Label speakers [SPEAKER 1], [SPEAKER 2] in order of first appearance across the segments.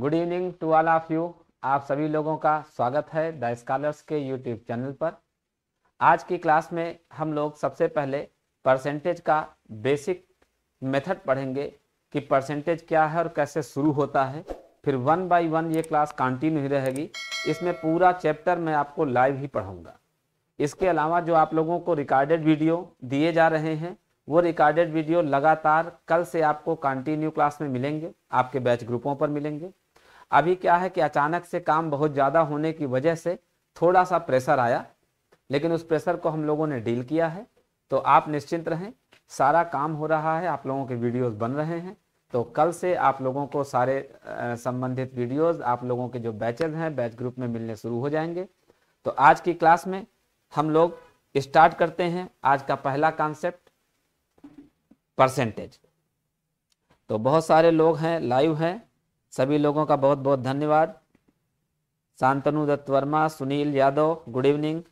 [SPEAKER 1] Good evening to all of you आप सभी लोगों का स्वागत है द स्कॉलर्स के यूट्यूब चैनल पर आज की क्लास में हम लोग सबसे पहले परसेंटेज का बेसिक मेथड पढ़ेंगे कि परसेंटेज क्या है और कैसे शुरू होता है फिर वन बाय वन ये क्लास कंटिन्यू ही रहेगी इसमें पूरा चैप्टर मैं आपको लाइव ही पढ़ाऊंगा इसके अलावा जो आप लोगों को रिकॉर्डेड वीडियो दिए जा रहे हैं वो रिकॉर्डेड वीडियो लगातार कल से आपको कंटिन्यू क्लास में मिलेंगे आपके बैच ग्रुपों पर मिलेंगे अभी क्या है कि अचानक से काम बहुत ज़्यादा होने की वजह से थोड़ा सा प्रेशर आया लेकिन उस प्रेशर को हम लोगों ने डील किया है तो आप निश्चिंत रहें सारा काम हो रहा है आप लोगों के वीडियोस बन रहे हैं तो कल से आप लोगों को सारे संबंधित वीडियोस आप लोगों के जो बैचेज हैं बैच ग्रुप में मिलने शुरू हो जाएंगे तो आज की क्लास में हम लोग स्टार्ट करते हैं आज का पहला कॉन्सेप्ट परसेंटेज तो बहुत सारे लोग हैं लाइव हैं सभी लोगों का बहुत बहुत धन्यवाद शांतनु दत्त वर्मा सुनील यादव गुड इवनिंग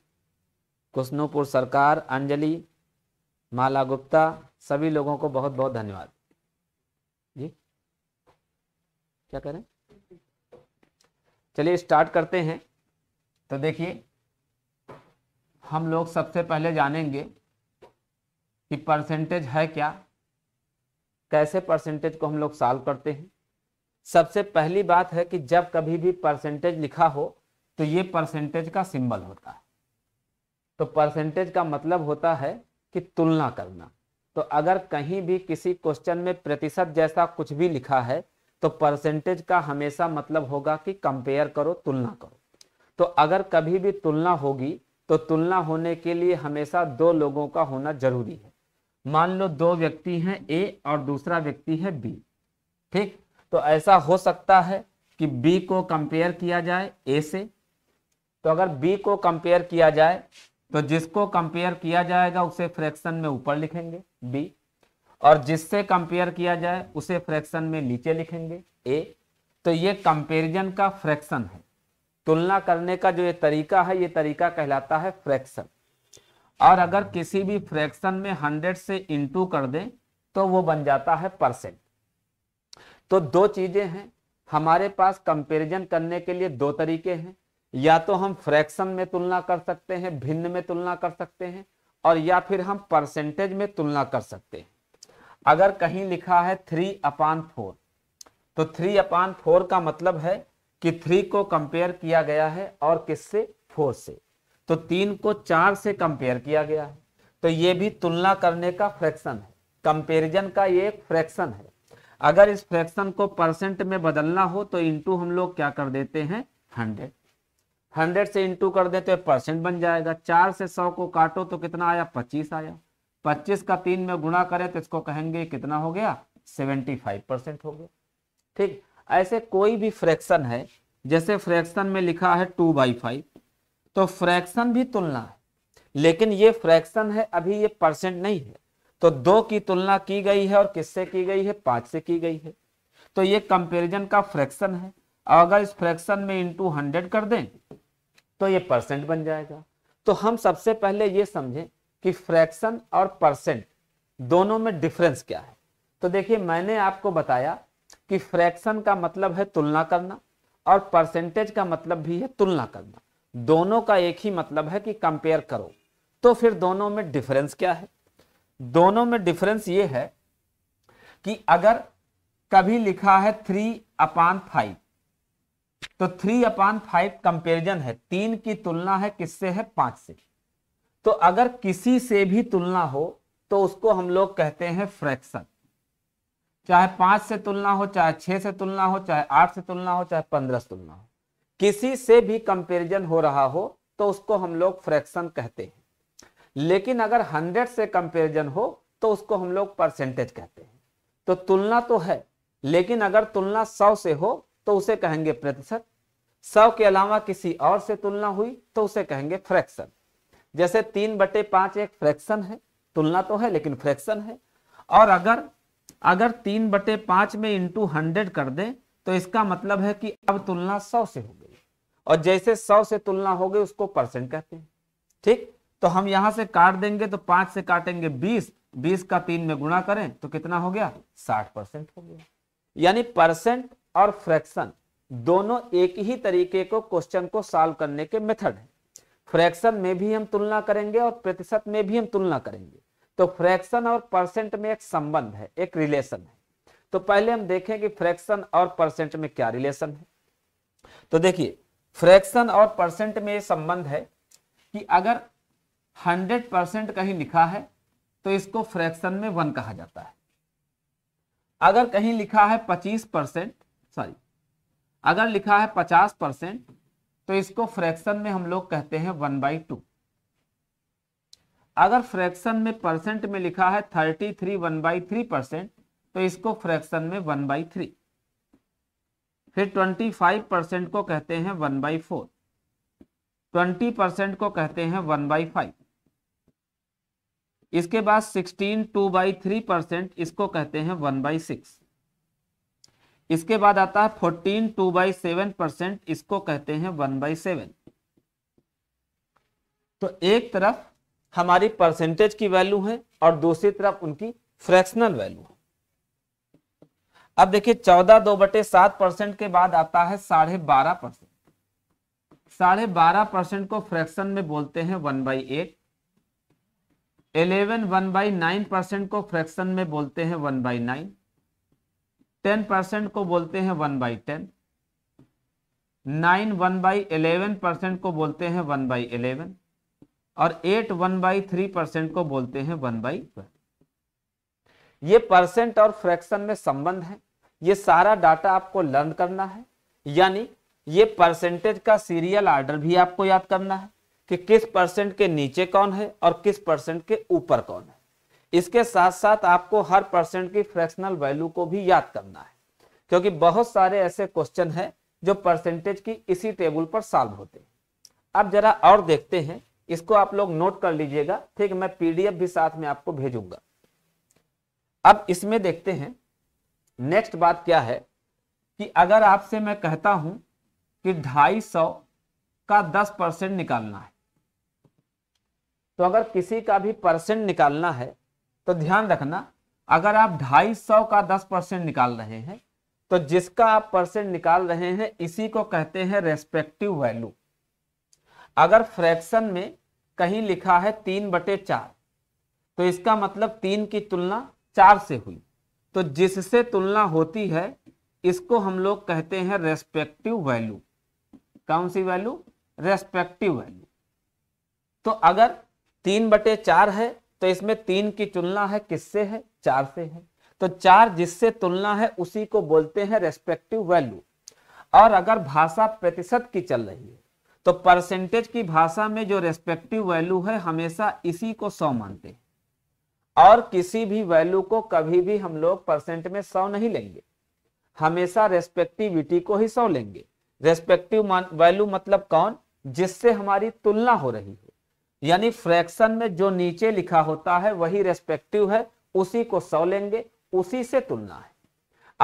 [SPEAKER 1] खुशनूपुर सरकार अंजलि माला गुप्ता सभी लोगों को बहुत बहुत धन्यवाद जी क्या करें चलिए स्टार्ट करते हैं तो देखिए हम लोग सबसे पहले जानेंगे कि परसेंटेज है क्या कैसे परसेंटेज को हम लोग सॉल्व करते हैं सबसे पहली बात है कि जब कभी भी परसेंटेज लिखा हो तो ये परसेंटेज का सिंबल होता है तो परसेंटेज का मतलब होता है कि तुलना करना तो अगर कहीं भी किसी क्वेश्चन में प्रतिशत जैसा कुछ भी लिखा है तो परसेंटेज का हमेशा मतलब होगा कि कंपेयर करो तुलना करो तो अगर कभी भी तुलना होगी तो तुलना होने के लिए हमेशा दो लोगों का होना जरूरी है मान लो दो व्यक्ति हैं ए और दूसरा व्यक्ति है बी ठीक तो ऐसा हो सकता है कि बी को कंपेयर किया जाए ए से तो अगर बी को कंपेयर किया जाए तो जिसको कंपेयर किया जाएगा उसे फ्रैक्शन में ऊपर लिखेंगे बी और जिससे कंपेयर किया जाए उसे फ्रैक्शन में नीचे लिखेंगे ए तो ये कंपेरिजन का फ्रैक्शन है तुलना करने का जो ये तरीका है ये तरीका कहलाता है फ्रैक्शन और अगर किसी भी फ्रैक्शन में हंड्रेड से इंटू कर दें तो वो बन जाता है परसेंट तो दो चीजें हैं हमारे पास कंपैरिजन करने के लिए दो तरीके हैं या तो हम फ्रैक्शन में तुलना कर सकते हैं भिन्न में तुलना कर सकते हैं और या फिर हम परसेंटेज में तुलना कर सकते हैं अगर कहीं लिखा है थ्री अपान फोर तो थ्री अपान फोर का मतलब है कि थ्री को कंपेयर किया गया है और किससे फोर से तो तीन को चार से कंपेयर किया गया है तो ये भी तुलना करने का फ्रैक्शन है कंपेरिजन का ये एक फ्रैक्शन है अगर इस फ्रैक्शन को परसेंट में बदलना हो तो इंटू हम लोग क्या कर देते हैं हंड्रेड हंड्रेड से इंटू कर देते हैं परसेंट बन जाएगा चार से सौ को काटो तो कितना आया पच्चीस आया पच्चीस का तीन में गुणा करें तो इसको कहेंगे कितना हो गया सेवेंटी फाइव परसेंट हो गया ठीक ऐसे कोई भी फ्रैक्शन है जैसे फ्रैक्शन में लिखा है टू बाई फाइव तो फ्रैक्शन भी तुलना है लेकिन ये फ्रैक्शन है अभी ये परसेंट नहीं है तो दो की तुलना की गई है और किससे की गई है पांच से की गई है तो ये कंपेरिजन का फ्रैक्शन है अगर इस फ्रैक्शन में इंटू हंड्रेड कर दें तो ये परसेंट बन जाएगा तो हम सबसे पहले ये समझें कि फ्रैक्शन और परसेंट दोनों में डिफरेंस क्या है तो देखिए मैंने आपको बताया कि फ्रैक्शन का मतलब है तुलना करना और परसेंटेज का मतलब भी है तुलना करना दोनों का एक ही मतलब है कि कंपेयर करो तो फिर दोनों में डिफरेंस क्या है दोनों में डिफरेंस ये है कि अगर कभी लिखा है थ्री अपान फाइव तो थ्री अपान फाइव कंपेरिजन है तीन की तुलना है किससे है पांच से तो अगर किसी से भी तुलना हो तो उसको हम लोग कहते हैं फ्रैक्शन चाहे पांच से तुलना हो चाहे छह से तुलना हो चाहे आठ से तुलना हो चाहे पंद्रह से तुलना हो किसी से भी कंपेरिजन हो रहा हो तो उसको हम लोग फ्रैक्शन कहते हैं लेकिन अगर हंड्रेड से कंपेरिजन हो तो उसको हम लोग परसेंटेज कहते हैं तो तुलना तो है लेकिन अगर तुलना सौ से हो तो उसे कहेंगे प्रतिशत सौ के अलावा किसी और से तुलना हुई तो उसे कहेंगे फ्रैक्शन जैसे तीन बटे पांच एक फ्रैक्शन है तुलना तो है लेकिन फ्रैक्शन है और अगर अगर तीन बटे पांच में इंटू हंड्रेड कर दें तो इसका मतलब है कि अब तुलना सौ से हो गई और जैसे सौ से तुलना हो गई उसको परसेंट कहते हैं ठीक तो हम यहां से काट देंगे तो पांच से काटेंगे बीस बीस का तीन में गुणा करें तो कितना हो गया साठ परसेंट हो गया यानी परसेंट और फ्रैक्शन दोनों एक ही तरीके को क्वेश्चन को सॉल्व करने के मेथड है फ्रैक्शन में भी हम तुलना करेंगे और प्रतिशत में भी हम तुलना करेंगे तो फ्रैक्शन और परसेंट में एक संबंध है एक रिलेशन है तो पहले हम देखें कि फ्रैक्शन और परसेंट में क्या रिलेशन है तो देखिए फ्रैक्शन और परसेंट में यह संबंध है कि अगर हंड्रेड परसेंट कहीं लिखा है तो इसको फ्रैक्शन में वन कहा जाता है अगर कहीं लिखा है पच्चीस परसेंट सॉरी अगर लिखा है पचास परसेंट तो इसको फ्रैक्शन में हम लोग कहते हैं वन बाई टू अगर फ्रैक्शन में परसेंट में लिखा है thirty three one by three percent तो इसको फ्रैक्शन में वन बाई थ्री फिर ट्वेंटी फाइव परसेंट को कहते हैं one by four twenty percent को कहते हैं वन बाई फाइव इसके बाद sixteen two by three percent इसको कहते हैं वन बाई सिक्स इसके बाद आता है fourteen two by seven percent इसको कहते हैं वन बाई सेवन तो एक तरफ हमारी परसेंटेज की वैल्यू है और दूसरी तरफ उनकी फ्रैक्शनल वैल्यू है अब देखिए चौदह दो बटे सात परसेंट के बाद आता है साढ़े बारह परसेंट साढ़े बारह परसेंट को फ्रैक्शन में बोलते हैं one by eight eleven one by nine percent को फ्रैक्शन में बोलते हैं one by nine ten percent को बोलते हैं one by ten nine one by eleven percent को बोलते हैं वन बाई इलेवन और eight one by three percent को बोलते हैं वन बाई ये परसेंट और फ्रैक्शन में संबंध है ये सारा डाटा आपको लर्न करना है यानी ये परसेंटेज का सीरियल आर्डर भी आपको याद करना है कि किस परसेंट के नीचे कौन है और किस परसेंट के ऊपर कौन है इसके साथ साथ आपको हर परसेंट की फ्रैक्शनल वैल्यू को भी याद करना है क्योंकि बहुत सारे ऐसे क्वेश्चन हैं जो परसेंटेज की इसी टेबल पर सॉल्व होते हैं अब जरा और देखते हैं इसको आप लोग नोट कर लीजिएगा ठीक मैं पीडीएफ भी साथ में आपको भेजूंगा अब इसमें देखते हैं नेक्स्ट बात क्या है कि अगर आपसे मैं कहता हूं कि ढाई सौ का दस परसेंट निकालना है तो अगर किसी का भी परसेंट निकालना है तो ध्यान रखना अगर आप ढाई सौ का दस परसेंट निकाल रहे हैं तो जिसका आप परसेंट निकाल रहे हैं इसी को कहते हैं रेस्पेक्टिव वैल्यू अगर फ्रैक्शन में कहीं लिखा है तीन बटे चार तो इसका मतलब तीन की तुलना चार से हुई तो जिससे तुलना होती है इसको हम लोग कहते हैं रेस्पेक्टिव वैल्यू कौन सी वैल्यू रेस्पेक्टिव वैल्यू तो अगर तीन बटे चार है तो इसमें तीन की तुलना है किससे है चार से है तो चार जिससे तुलना है उसी को बोलते हैं रेस्पेक्टिव वैल्यू और अगर भाषा प्रतिशत की चल रही है तो परसेंटेज की भाषा में जो रेस्पेक्टिव वैल्यू है हमेशा इसी को सौ मानते हैं और किसी भी वैल्यू को कभी भी हम लोग परसेंट में सौ नहीं लेंगे हमेशा रेस्पेक्टिविटी को ही सौ लेंगे रेस्पेक्टिव वैल्यू मतलब कौन जिससे हमारी तुलना हो रही हो यानी फ्रैक्शन में जो नीचे लिखा होता है वही रेस्पेक्टिव है उसी को सौ लेंगे उसी से तुलना है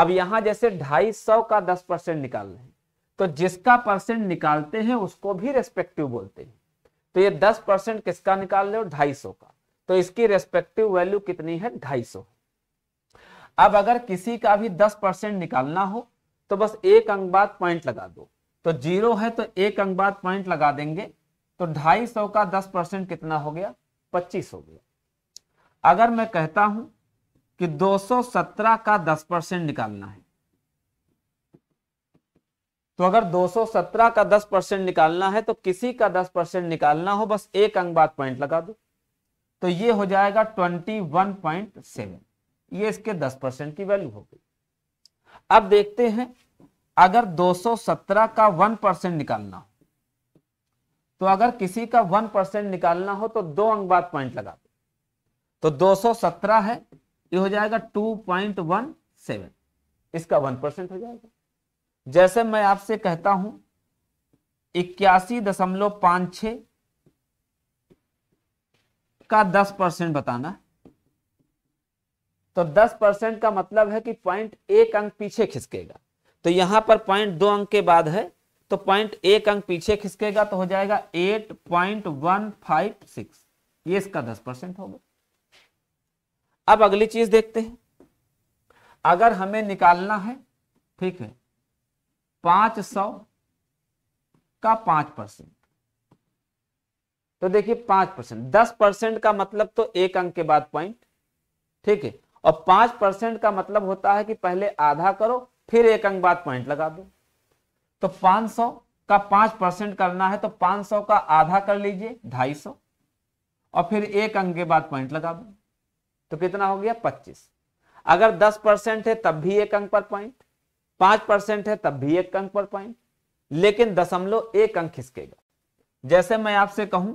[SPEAKER 1] अब यहां जैसे ढाई सौ का दस परसेंट निकाल रहे हैं तो जिसका परसेंट निकालते हैं उसको भी रेस्पेक्टिव बोलते हैं तो ये दस परसेंट किसका निकाल रहे हो ढाई सौ का तो इसकी रेस्पेक्टिव वैल्यू कितनी है ढाई सौ अब अगर किसी का भी दस परसेंट निकालना हो तो बस एक अंक बाद पॉइंट लगा दो तो जीरो है तो एक अंक बाद पॉइंट लगा देंगे तो ढाई सौ का दस परसेंट कितना हो गया पच्चीस हो गया अगर मैं कहता हूं कि 217 का 10 परसेंट निकालना है तो अगर 217 का 10 परसेंट निकालना है तो किसी का 10 परसेंट निकालना हो बस एक अंक बाद पॉइंट लगा दो तो ये हो जाएगा 21.7 ये इसके 10 परसेंट की वैल्यू हो गई अब देखते हैं अगर 217 का 1 परसेंट निकालना हो तो अगर किसी का वन परसेंट निकालना हो तो दो अंक बाद पॉइंट लगा दो तो 217 है ये हो जाएगा 2.17 इसका वन परसेंट हो जाएगा जैसे मैं आपसे कहता हूं इक्यासी दशमलव पांच छ का दस परसेंट बताना तो दस परसेंट का मतलब है कि पॉइंट एक अंक पीछे खिसकेगा तो यहां पर पॉइंट दो अंक के बाद है तो पॉइंट एक अंक पीछे खिसकेगा तो हो जाएगा eight point one five six ये इसका दस परसेंट होगा अब अगली चीज देखते हैं अगर हमें निकालना है ठीक है पांच सौ का पांच परसेंट तो देखिए पांच परसेंट दस परसेंट का मतलब तो एक अंक के बाद पॉइंट ठीक है और पांच परसेंट का मतलब होता है कि पहले आधा करो फिर एक अंक बाद पॉइंट लगा दो तो 500 का पांच परसेंट करना है तो 500 का आधा कर लीजिए 250 और फिर एक अंक के बाद पॉइंट लगा दो तो कितना हो गया 25 अगर 10 परसेंट है तब भी एक अंक पर पॉइंट पांच परसेंट है तब भी एक अंक पर पॉइंट लेकिन दशमलव एक अंक खिसकेगा जैसे मैं आपसे कहूं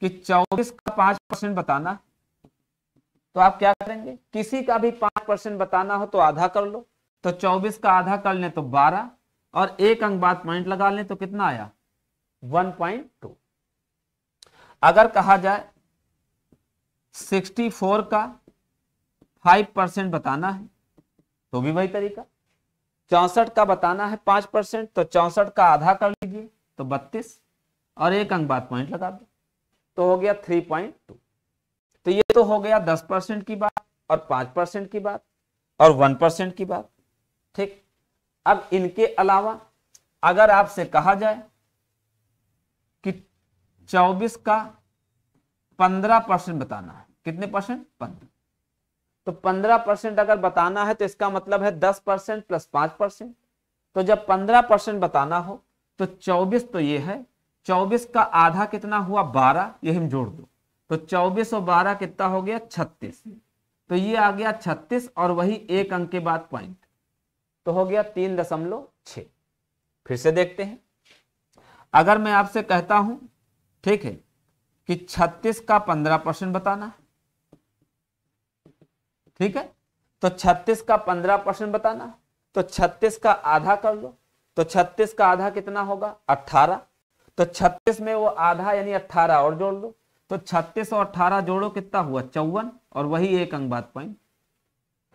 [SPEAKER 1] कि 24 का पांच परसेंट बताना तो आप क्या करेंगे किसी का भी पांच परसेंट बताना हो तो आधा कर लो तो 24 का आधा कर ले तो बारह और एक अंक बाद पॉइंट लगा लें तो कितना आया 1.2 अगर कहा जाए 64 का 5 परसेंट बताना है तो भी वही तरीका चौसठ का बताना है 5 परसेंट तो चौसठ का आधा कर लीजिए तो 32 और एक अंक बाद पॉइंट लगा दो तो हो गया 3.2 तो ये तो हो गया 10 परसेंट की बात और 5 परसेंट की बात और 1 परसेंट की बात ठीक अब इनके अलावा अगर आपसे कहा जाए कि 24 का 15 परसेंट बताना है कितने परसेंट पंद्रह तो 15 परसेंट अगर बताना है तो इसका मतलब है 10 परसेंट प्लस पांच परसेंट तो जब 15 परसेंट बताना हो तो 24 तो ये है 24 का आधा कितना हुआ 12 ये हम जोड़ दो तो 24 और 12 कितना हो गया 36 तो ये आ गया 36 और वही एक अंक के बाद पॉइंट तो हो गया तीन दशमलव छ फिर से देखते हैं अगर मैं आपसे कहता हूं ठीक है कि छत्तीस का पंद्रह परसेंट बताना ठीक है तो छत्तीस का पंद्रह परसेंट बताना तो छत्तीस का आधा कर लो तो छत्तीस का आधा कितना होगा अट्ठारह तो छत्तीस में वो आधा यानी अट्ठारह और जोड़ लो तो छत्तीस और अठारह जोड़ो कितना हुआ चौवन और वही एक अंग बात पॉइंट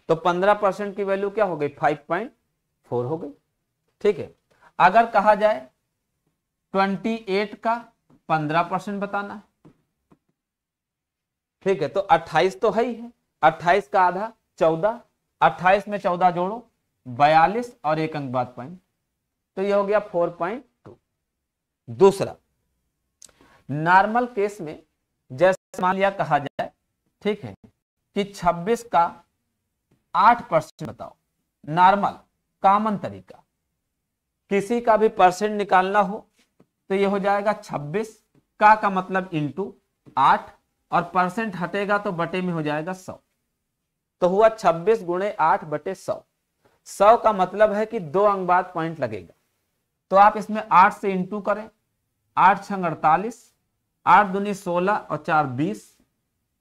[SPEAKER 1] तो पंद्रह परसेंट की वैल्यू क्या हो गई फाइव पॉइंट फोर हो गई ठीक है अगर कहा जाए ट्वेंटी एट का पंद्रह परसेंट बताना है ठीक है तो अट्ठाईस तो है ही है अट्ठाईस का आधा चौदह अट्ठाईस में चौदह जोड़ो बयालीस और एक अंक बाद पॉइंट तो यह हो गया फोर पॉइंट टू दूसरा नॉर्मल केस में जैसे मान लिया कहा जाए ठीक है कि 26 का 8 परसेंट बताओ नॉर्मल कॉमन तरीका किसी का भी परसेंट निकालना हो तो ये हो जाएगा 26 का का मतलब इंटू आठ और परसेंट हटेगा तो बटे में हो जाएगा 100 तो हुआ 26 गुणे आठ बटे सौ सौ का मतलब है कि दो अंग बाद पॉइंट लगेगा तो आप इसमें 8 से इंटू करें आठ छंग अड़तालीस आठ दुनी सोलह और चार बीस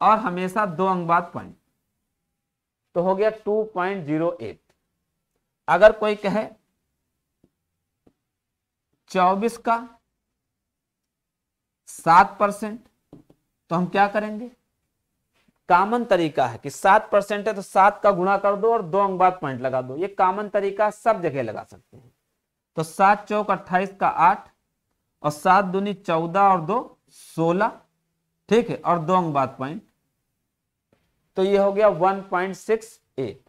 [SPEAKER 1] और हमेशा दो अंग बाद पॉइंट तो हो गया एट अगर कोई कहे चौबीस का सात परसेंट तो हम क्या करेंगे कामन तरीका है कि सात परसेंट है तो सात का गुणा कर दो और दो अंक बाद पॉइंट लगा दो ये कामन तरीका सब जगह लगा सकते हैं तो सात चौक अट्ठाईस का आठ और सात दुनी चौदह और दो सोलह ठीक है और दो अंक बाद पॉइंट तो ये हो गया वन पॉइंट सिक्स एट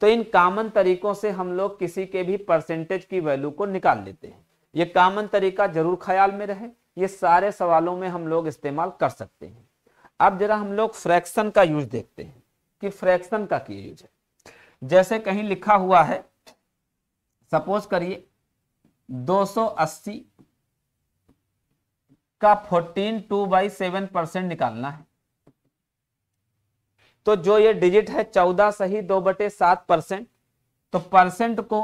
[SPEAKER 1] तो इन कामन तरीकों से हम लोग किसी के भी परसेंटेज की वैल्यू को निकाल लेते हैं ये कामन तरीका जरूर ख्याल में रहे ये सारे सवालों में हम लोग इस्तेमाल कर सकते हैं अब जरा हम लोग फ्रैक्शन का यूज देखते हैं कि फ्रैक्शन का क्या यूज है जैसे कहीं लिखा हुआ है सपोज करिए 280 का 14 टू बाई सेवन परसेंट निकालना है तो जो ये डिजिट है चौदह सही दो बटे सात परसेंट तो परसेंट को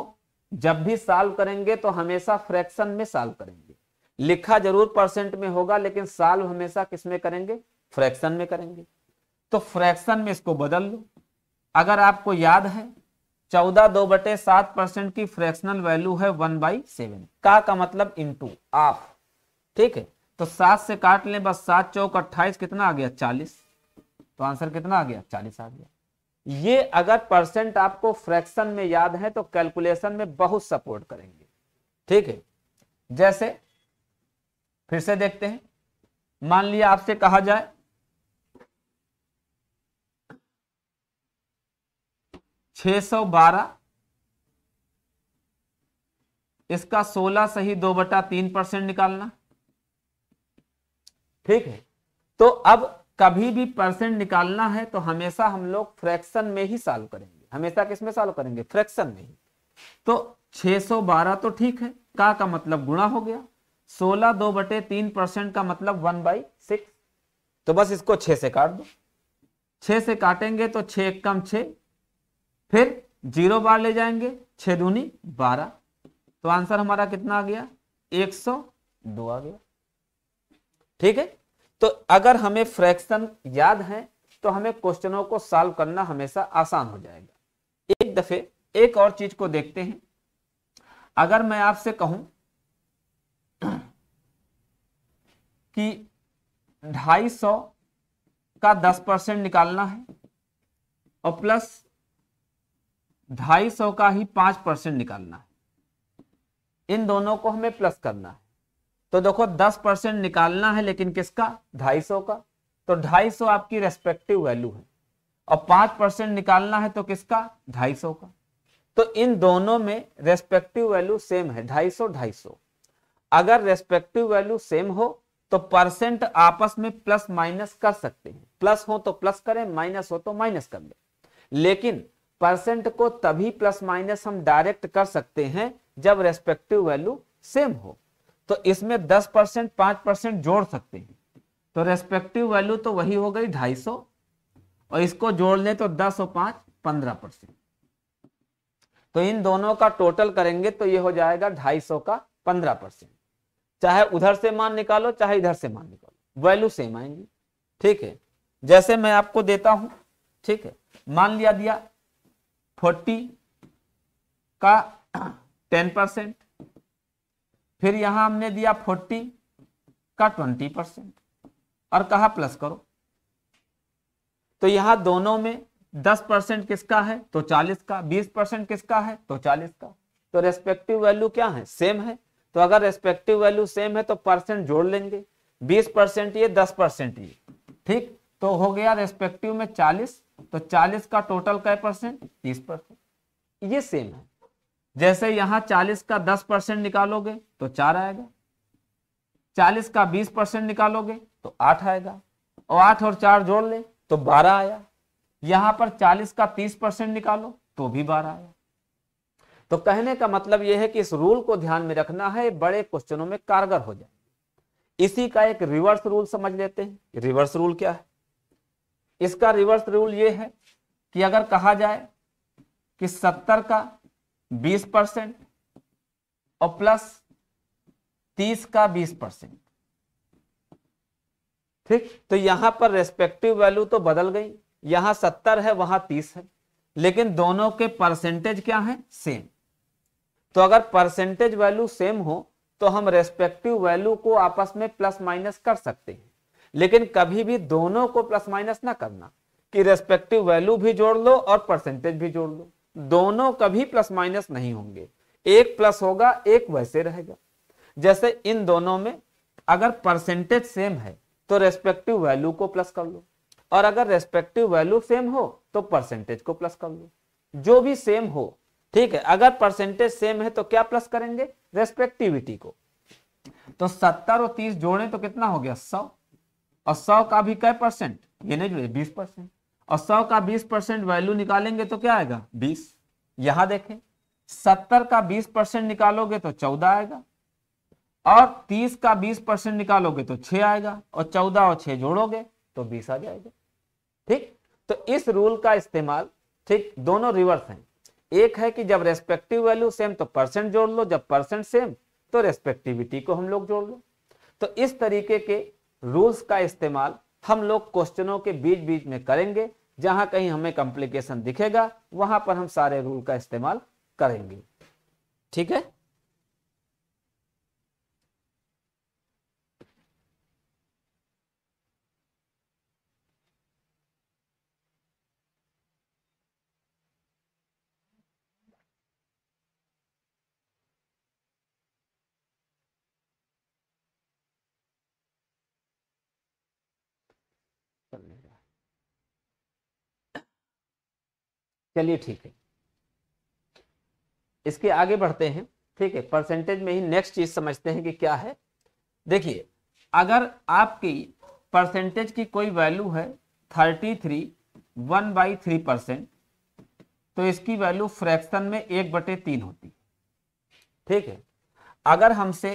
[SPEAKER 1] जब भी साल्व करेंगे तो हमेशा फ्रैक्शन में साल्व करेंगे लिखा जरूर परसेंट में होगा लेकिन साल्व हमेशा किस में करेंगे फ्रैक्शन में करेंगे तो फ्रैक्शन में इसको बदल लो अगर आपको याद है चौदह दो बटे सात परसेंट की फ्रैक्शनल वैल्यू है वन बाई सेवन का का मतलब टू आप ठीक है तो सात से काट लें बस सात चौक अट्ठाईस कितना आ गया चालीस तो आंसर कितना आ गया चालीस आ गया ये अगर परसेंट आपको फ्रैक्शन में याद है तो कैलकुलेशन में बहुत सपोर्ट करेंगे ठीक है जैसे फिर से देखते हैं मान लिया आपसे कहा जाए छह सौ बारह इसका सोलह सही दो बटा तीन परसेंट निकालना ठीक है तो अब कभी भी परसेंट निकालना है तो हमेशा हम लोग फ्रैक्शन में ही सॉल्व करेंगे हमेशा किस में सॉल्व करेंगे फ्रैक्शन में ही तो 612 तो ठीक है का का मतलब गुणा हो गया 16 दो बटे तीन परसेंट का मतलब वन बाई सिक्स तो बस इसको 6 से काट दो 6 से काटेंगे तो 6 कम 6 फिर जीरो बार ले जाएंगे छह दूनी बारह तो आंसर हमारा कितना आ गया एक आ गया ठीक है तो अगर हमें फ्रैक्शन याद है तो हमें क्वेश्चनों को सॉल्व करना हमेशा आसान हो जाएगा एक दफे एक और चीज को देखते हैं अगर मैं आपसे कहूं कि ढाई सौ का दस परसेंट निकालना है और प्लस ढाई सौ का ही पांच परसेंट निकालना है इन दोनों को हमें प्लस करना है तो देखो दस परसेंट निकालना है लेकिन किसका ढाई सौ का तो ढाई सौ आपकी रेस्पेक्टिव वैल्यू है और पांच परसेंट निकालना है तो किसका ढाई सौ का तो इन दोनों में रेस्पेक्टिव वैल्यू सेम है ढाई सौ ढाई सौ अगर रेस्पेक्टिव वैल्यू सेम हो तो परसेंट आपस में प्लस माइनस कर सकते हैं प्लस हो तो प्लस करें माइनस हो तो माइनस कर ले। लेकिन परसेंट को तभी प्लस माइनस हम डायरेक्ट कर सकते हैं जब रेस्पेक्टिव वैल्यू सेम हो तो इसमें 10 परसेंट पांच परसेंट जोड़ सकते हैं तो रेस्पेक्टिव वैल्यू तो वही हो गई 250 और इसको जोड़ लें तो 10 और पांच पंद्रह परसेंट तो इन दोनों का टोटल करेंगे तो ये हो जाएगा 250 का 15 परसेंट चाहे उधर से मान निकालो चाहे इधर से मान निकालो वैल्यू सेम आएंगी ठीक है जैसे मैं आपको देता हूं ठीक है मान लिया दिया फोर्टी का टेन परसेंट फिर यहां हमने दिया फोर्टी का ट्वेंटी परसेंट और कहा प्लस करो तो यहां दोनों में दस परसेंट किसका है तो चालीस का बीस परसेंट किसका है तो चालीस का तो रेस्पेक्टिव वैल्यू क्या है सेम है तो अगर रेस्पेक्टिव वैल्यू सेम है तो परसेंट जोड़ लेंगे बीस परसेंट ये दस परसेंट ये ठीक तो हो गया रेस्पेक्टिव में चालीस तो चालीस का टोटल का परसेंट तीस परसेंट ये सेम है जैसे यहां 40 का 10 परसेंट निकालोगे तो चार आएगा 40 का 20 परसेंट निकालोगे तो आठ आएगा और आठ और चार जोड़ ले तो बारह आया यहां पर 40 का 30 परसेंट निकालो तो भी बारह आया तो कहने का मतलब यह है कि इस रूल को ध्यान में रखना है बड़े क्वेश्चनों में कारगर हो जाए इसी का एक रिवर्स रूल समझ लेते हैं रिवर्स रूल क्या है इसका रिवर्स रूल ये है कि अगर कहा जाए कि सत्तर का बीस परसेंट और प्लस तीस का बीस परसेंट ठीक तो यहां पर रेस्पेक्टिव वैल्यू तो बदल गई यहां सत्तर है वहां तीस है लेकिन दोनों के परसेंटेज क्या है सेम तो अगर परसेंटेज वैल्यू सेम हो तो हम रेस्पेक्टिव वैल्यू को आपस में प्लस माइनस कर सकते हैं लेकिन कभी भी दोनों को प्लस माइनस ना करना कि रेस्पेक्टिव वैल्यू भी जोड़ लो और परसेंटेज भी जोड़ लो दोनों कभी प्लस माइनस नहीं होंगे एक प्लस होगा एक वैसे रहेगा जैसे इन दोनों में अगर परसेंटेज सेम है तो रेस्पेक्टिव वैल्यू को प्लस कर लो और अगर रेस्पेक्टिव वैल्यू सेम हो तो परसेंटेज को प्लस कर लो जो भी सेम हो ठीक है अगर परसेंटेज सेम है तो क्या प्लस करेंगे रेस्पेक्टिविटी को तो सत्तर और तीस जोड़े तो कितना हो गया सौ और सौ का भी क्या परसेंट ये नहीं जुड़े बीस परसेंट और सौ का बीस परसेंट वैल्यू निकालेंगे तो क्या आएगा बीस यहां देखें सत्तर का बीस परसेंट निकालोगे तो चौदह आएगा और तीस का बीस परसेंट निकालोगे तो छह आएगा और चौदह और छह जोड़ोगे तो बीस आ जाएगा ठीक तो इस रूल का इस्तेमाल ठीक दोनों रिवर्स हैं एक है कि जब रेस्पेक्टिव वैल्यू सेम तो परसेंट जोड़ लो जब परसेंट सेम तो रेस्पेक्टिविटी को हम लोग जोड़ लो तो इस तरीके के रूल्स का इस्तेमाल हम लोग क्वेश्चनों के बीच बीच में करेंगे जहां कहीं हमें कॉम्प्लिकेशन दिखेगा वहां पर हम सारे रूल का इस्तेमाल करेंगे ठीक है चलिए ठीक है इसके आगे बढ़ते हैं ठीक है परसेंटेज में ही नेक्स्ट चीज समझते हैं कि क्या है देखिए अगर आपकी परसेंटेज की कोई वैल्यू है thirty three one by three percent तो इसकी वैल्यू फ्रैक्शन में एक बटे तीन होती है ठीक है अगर हमसे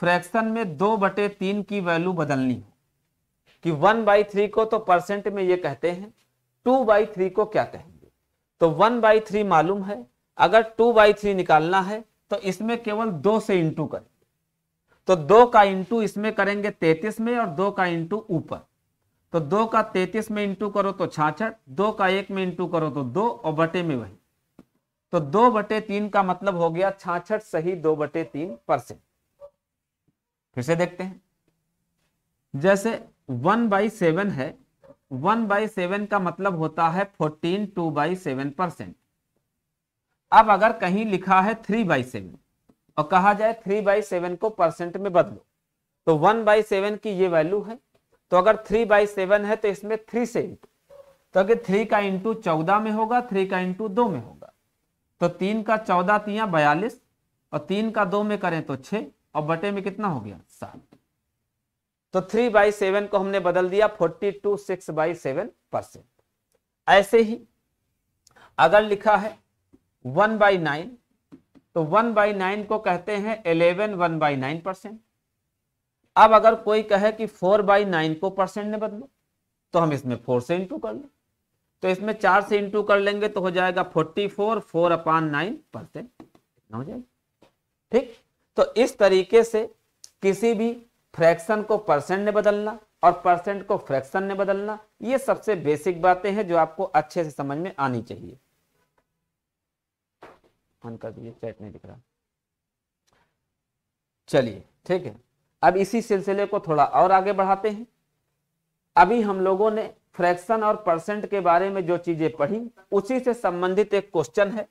[SPEAKER 1] फ्रैक्शन में दो बटे तीन की वैल्यू बदलनी हो कि वन बाई थ्री को तो परसेंट में ये कहते हैं टू बाई थ्री को क्या कहें तो वन बाई थ्री मालूम है अगर टू बाई थ्री निकालना है तो इसमें केवल दो से इंटू करें तो दो का इंटू इसमें करेंगे तैतीस में और दो का इंटू ऊपर तो दो का तैतीस में इंटू करो तो छाछठ दो का एक में इंटू करो तो दो और बटे में वही तो दो बटे तीन का मतलब हो गया छाछठ सही दो बटे तीन परसेंट फिर से देखते हैं जैसे वन बाई सेवन है वन बाई सेवन का मतलब होता है fourteen two by seven percent अब अगर कहीं लिखा है थ्री बाई सेवन और कहा जाए थ्री बाई सेवन को परसेंट में बदलो तो वन बाई सेवन की ये वैल्यू है तो अगर थ्री बाई सेवन है तो इसमें थ्री सेवन तो अगर थ्री का इंटू चौदह में होगा थ्री का इंटू दो में होगा तो तीन का चौदह तीन बयालीस और तीन का दो में करें तो छः और बटे में कितना हो गया सात तो थ्री बाई सेवन को हमने बदल दिया forty two six by seven percent ऐसे ही अगर लिखा है वन बाई नाइन तो वन बाई नाइन को कहते हैं eleven one by nine percent अब अगर कोई कहे कि फोर बाई नाइन को परसेंट में बदलो तो हम इसमें फोर से इंटू कर लें तो इसमें चार से इंटू कर लेंगे तो हो जाएगा forty four four upon nine percent हो जाएगा ठीक तो इस तरीके से किसी भी फ्रैक्शन को परसेंट ने बदलना और परसेंट को फ्रैक्शन ने बदलना ये सबसे बेसिक बातें हैं जो आपको अच्छे से समझ में आनी चाहिए ऑन कर दीजिए चैट नहीं दिख रहा चलिए ठीक है अब इसी सिलसिले को थोड़ा और आगे बढ़ाते हैं अभी हम लोगों ने फ्रैक्शन और परसेंट के बारे में जो चीजें पढ़ी उसी से संबंधित एक क्वेश्चन है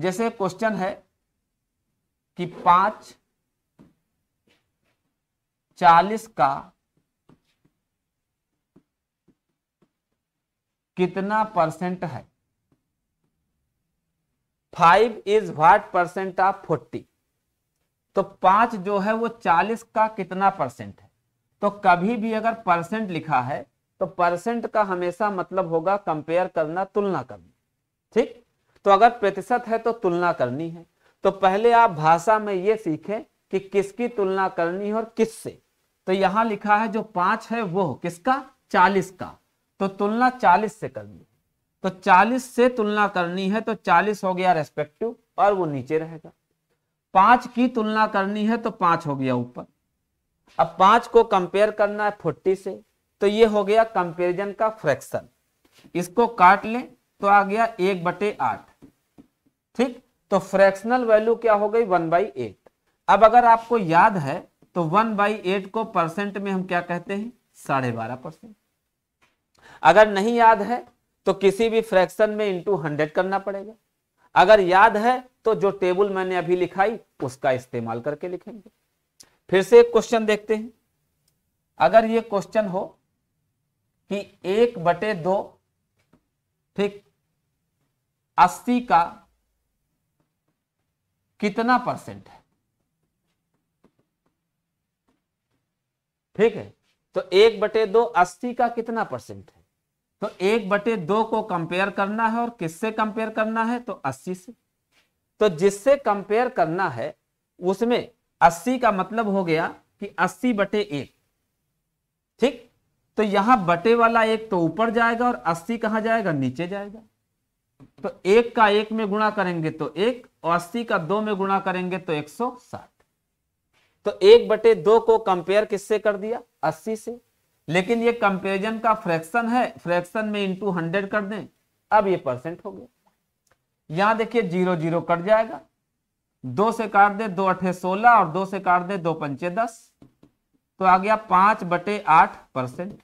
[SPEAKER 1] जैसे क्वेश्चन है कि पांच चालीस का कितना परसेंट है five is what percent of forty तो पांच जो है वो चालीस का कितना परसेंट है तो कभी भी अगर परसेंट लिखा है तो परसेंट का हमेशा मतलब होगा कंपेयर करना तुलना करना ठीक तो अगर प्रतिशत है तो तुलना करनी है तो पहले आप भाषा में ये सीखें कि किसकी तुलना करनी है और किससे तो यहां लिखा है जो पांच है वो किसका चालीस का तो तुलना चालीस से करनी है तो चालीस से तुलना करनी है तो चालीस हो गया रेस्पेक्टिव और वो नीचे रहेगा पांच की तुलना करनी है तो पांच हो गया ऊपर अब पांच को कंपेयर करना है फोर्टी से तो ये हो गया कंपेरिजन का फ्रैक्शन इसको काट लें तो आ गया एक बटे आठ ठीक तो फ्रैक्शनल वैल्यू क्या हो गई वन बाई एट अब अगर आपको याद है तो वन बाई एट को परसेंट में हम क्या कहते हैं साढ़े बारह परसेंट अगर नहीं याद है तो किसी भी फ्रैक्शन में इंटू हंड्रेड करना पड़ेगा अगर याद है तो जो टेबल मैंने अभी लिखाई उसका इस्तेमाल करके लिखेंगे फिर से एक क्वेश्चन देखते हैं अगर ये क्वेश्चन हो कि एक बटे दो ठीक अस्सी का कितना परसेंट है ठीक है तो एक बटे दो अस्सी का कितना परसेंट है तो एक बटे दो को कंपेयर करना है और किससे कंपेयर करना है तो अस्सी से तो जिससे कंपेयर करना है उसमें अस्सी का मतलब हो गया कि अस्सी बटे एक ठीक तो यहां बटे वाला एक तो ऊपर जाएगा और अस्सी कहां जाएगा नीचे जाएगा तो एक का एक में गुणा करेंगे तो एक और अस्सी का दो में गुणा करेंगे तो एक सौ साठ तो एक बटे दो को कंपेयर किससे कर दिया अस्सी से लेकिन ये कंपेरिजन का फ्रैक्शन है फ्रैक्शन में इंटू हंड्रेड कर दें अब ये परसेंट हो गया यहां देखिए जीरो जीरो कट जाएगा दो से काट दे दो अठे सोलह और दो से काट दे दो पंचे दस तो आ गया पांच बटे आठ परसेंट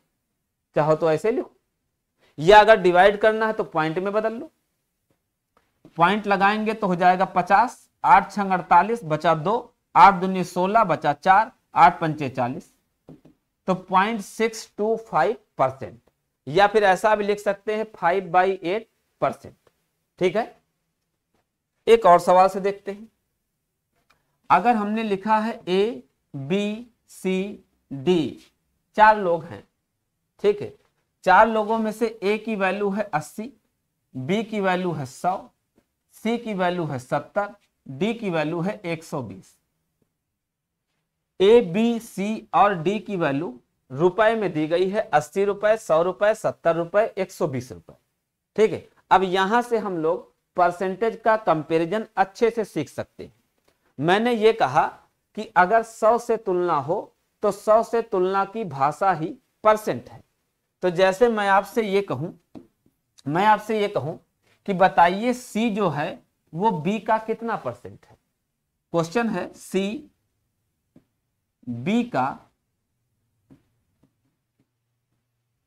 [SPEAKER 1] चाहो तो ऐसे लिखो या अगर डिवाइड करना है तो पॉइंट में बदल लो पॉइंट लगाएंगे तो हो जाएगा पचास आठ छंग अड़तालीस बचा दो आठ दुनिया सोलह बचा चार आठ पंचे चालीस तो point six two five percent या फिर ऐसा भी लिख सकते हैं फाइव बाई एट परसेंट ठीक है एक और सवाल से देखते हैं अगर हमने लिखा है ए बी सी डी चार लोग हैं ठीक है चार लोगों में से ए की वैल्यू है अस्सी बी की वैल्यू है सौ सी की वैल्यू है सत्तर डी की वैल्यू है एक सौ बीस ए बी सी और डी की वैल्यू रुपए में दी गई है अस्सी रुपए सौ रुपए सत्तर रुपए एक सौ बीस रुपए ठीक है अब यहां से हम लोग परसेंटेज का कंपैरिजन अच्छे से सीख सकते हैं मैंने ये कहा कि अगर सौ से तुलना हो तो सौ से तुलना की भाषा ही परसेंट है तो जैसे मैं आपसे ये कहूं मैं आपसे ये कहूं कि बताइए सी जो है वो बी का कितना परसेंट है क्वेश्चन है सी बी का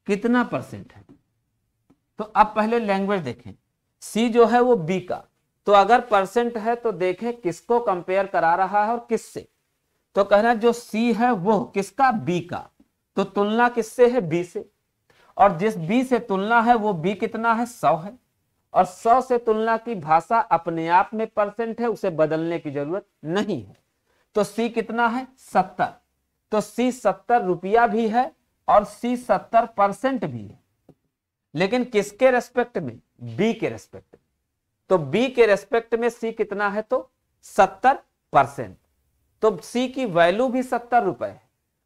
[SPEAKER 1] कितना परसेंट है तो अब पहले लैंग्वेज देखें सी जो है वो बी का तो अगर परसेंट है तो देखें किसको कंपेयर करा रहा है और किससे तो कहना जो सी है वो किसका बी का तो तुलना किससे है बी से और जिस बी से तुलना है वो बी कितना है सौ है और सौ से तुलना की भाषा अपने आप में परसेंट है उसे बदलने की जरूरत नहीं है तो सी कितना है सत्तर तो सी सत्तर रुपया भी है और सी सत्तर परसेंट भी है लेकिन किसके रेस्पेक्ट में बी के रेस्पेक्ट में तो बी के रेस्पेक्ट में सी कितना है तो सत्तर परसेंट तो सी की वैल्यू भी सत्तर रुपए है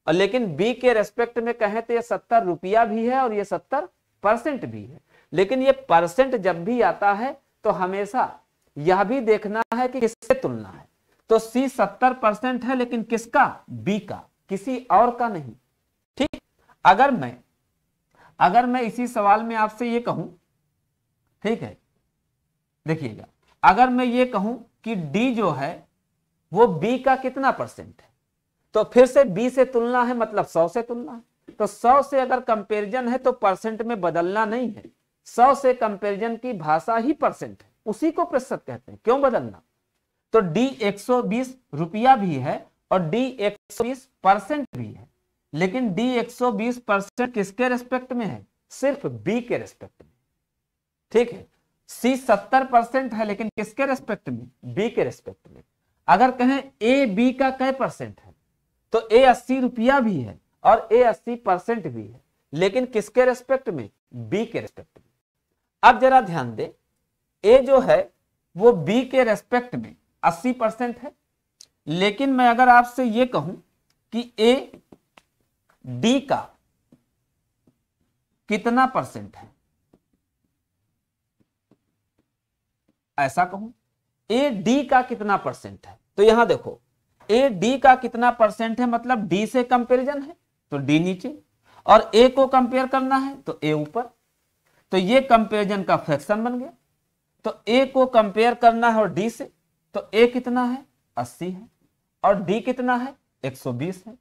[SPEAKER 1] और लेकिन बी के रेस्पेक्ट में कहें तो ये सत्तर रुपया भी है और ये सत्तर परसेंट भी है लेकिन ये परसेंट जब भी आता है तो हमेशा यह भी देखना है कि किससे तुलना है तो सी सत्तर परसेंट है लेकिन किसका बी का किसी और का नहीं ठीक अगर मैं अगर मैं इसी सवाल में आपसे ये कहूं ठीक है देखिएगा अगर मैं ये कहूं कि डी जो है वो बी का कितना परसेंट है तो फिर से बी से तुलना है मतलब सौ से तुलना है तो सौ से अगर कंपेरिजन है तो परसेंट में बदलना नहीं है सौ से कंपेरिजन की भाषा ही परसेंट है उसी को प्रतिशत कहते हैं क्यों बदलना तो डी बीस रुपया भी है और डी बीस परसेंट भी है लेकिन डी एक परसेंट किसके रेस्पेक्ट में है सिर्फ बी के रेस्पेक्ट में ठीक है सी सत्तर परसेंट है लेकिन किसके रेस्पेक्ट में बी के रेस्पेक्ट में अगर कहें ए बी का कै परसेंट है तो ए अस्सी रुपया भी है और ए अस्सी परसेंट भी है लेकिन किसके रेस्पेक्ट में बी के रेस्पेक्ट में अब जरा ध्यान दें ए जो है वो बी के रेस्पेक्ट में अस्सी परसेंट है लेकिन मैं अगर आपसे ये कहूं कि ए डी का कितना परसेंट है ऐसा कहूं ए डी का कितना परसेंट है तो यहां देखो ए डी का कितना परसेंट है मतलब डी से कंपेरिजन है तो डी नीचे और ए को कंपेयर करना है तो ए ऊपर तो ये कंपेरिजन का फ्रैक्शन बन गया तो ए को कंपेयर करना है और डी से तो ए कितना है अस्सी है और डी कितना है 120 है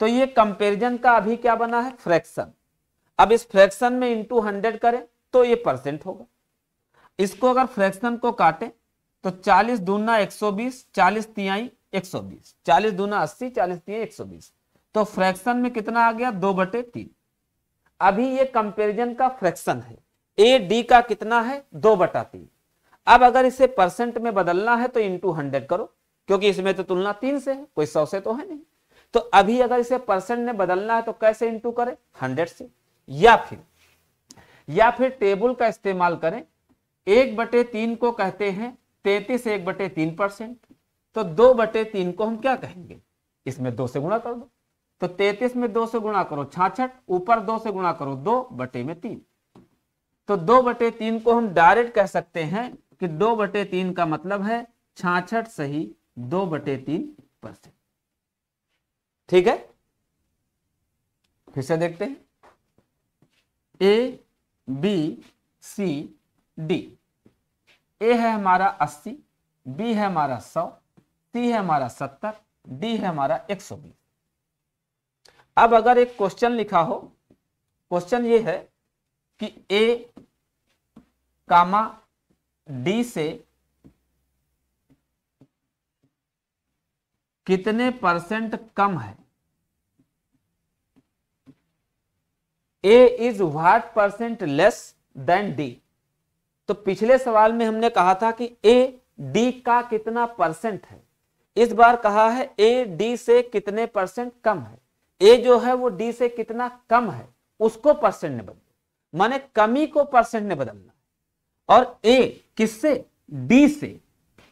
[SPEAKER 1] तो ये कंपेरिजन का अभी क्या बना है फ्रैक्शन अब इस फ्रैक्शन में इंटू हंड्रेड करें तो ये परसेंट होगा इसको अगर फ्रैक्शन को काटें तो 40 दूना 120 40 तिहाई 120 40 दूना 80 40 तिहाई 120 तो फ्रैक्शन में कितना आ गया दो बटे तीन अभी ये कंपेरिजन का फ्रैक्शन है ए डी का कितना है दो बटा तीन अब अगर इसे परसेंट में बदलना है तो इंटू हंड्रेड करो क्योंकि इसमें तो तुलना तीन से है कोई सौ से तो है नहीं तो अभी अगर इसे परसेंट में बदलना है तो कैसे इंटू करें हंड्रेड से या फिर या फिर टेबल का इस्तेमाल करें एक बटे तीन को कहते हैं तैतीस एक बटे तीन परसेंट तो दो बटे तीन को हम क्या कहेंगे इसमें दो से गुणा कर दो तो तैतीस में दो से गुणा करो छाछठ ऊपर दो से गुणा करो दो बटे में तीन तो दो बटे तीन को हम डायरेक्ट कह सकते हैं कि दो बटे तीन का मतलब है छाछठ सही दो बटे तीन परसेंट ठीक है फिर से देखते हैं A B C D A है हमारा अस्सी बी है हमारा सौ सी है हमारा सत्तर डी है हमारा एक सौ बीस अब अगर एक क्वेश्चन लिखा हो क्वेश्चन ये है कि ए कामा डी से कितने परसेंट कम है A is what percent less than D तो पिछले सवाल में हमने कहा था कि ए डी का कितना परसेंट है इस बार कहा है ए डी से कितने परसेंट कम है ए जो है वो डी से कितना कम है उसको परसेंट ने बदलो माने कमी को परसेंट ने बदलना और ए किससे डी से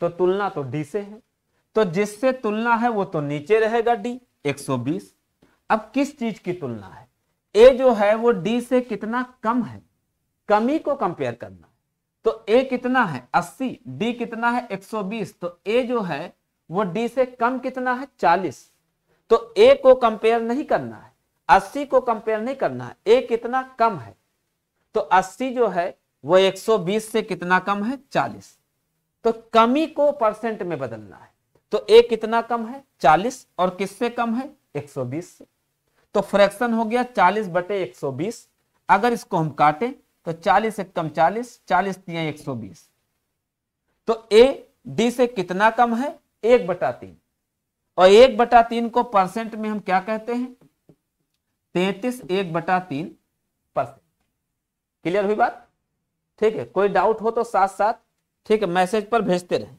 [SPEAKER 1] तो तुलना तो डी से है तो जिससे तुलना है वो तो नीचे रहेगा डी 120 अब किस चीज की तुलना है ए जो है वो डी से कितना कम है कमी को कंपेयर करना तो ए कितना है 80 डी कितना है 120 तो ए जो है वो डी से कम कितना है 40 तो ए को कंपेयर नहीं करना है 80 को कंपेयर नहीं करना है ए कितना कम है तो 80 जो है वो 120 से कितना कम है 40 तो कमी को परसेंट में बदलना है तो ए कितना कम है 40 और किससे कम है 120 से तो फ्रैक्शन हो गया 40 बटे 120 अगर इसको हम काटें तो 40 एक कम 40 चालीस तीन 120 तो ए डी से कितना कम है एक बटा तीन और एक बटा तीन को परसेंट में हम क्या कहते हैं तैतीस एक बटा तीन परसेंट क्लियर हुई बात ठीक है कोई डाउट हो तो साथ साथ ठीक है मैसेज पर भेजते रहें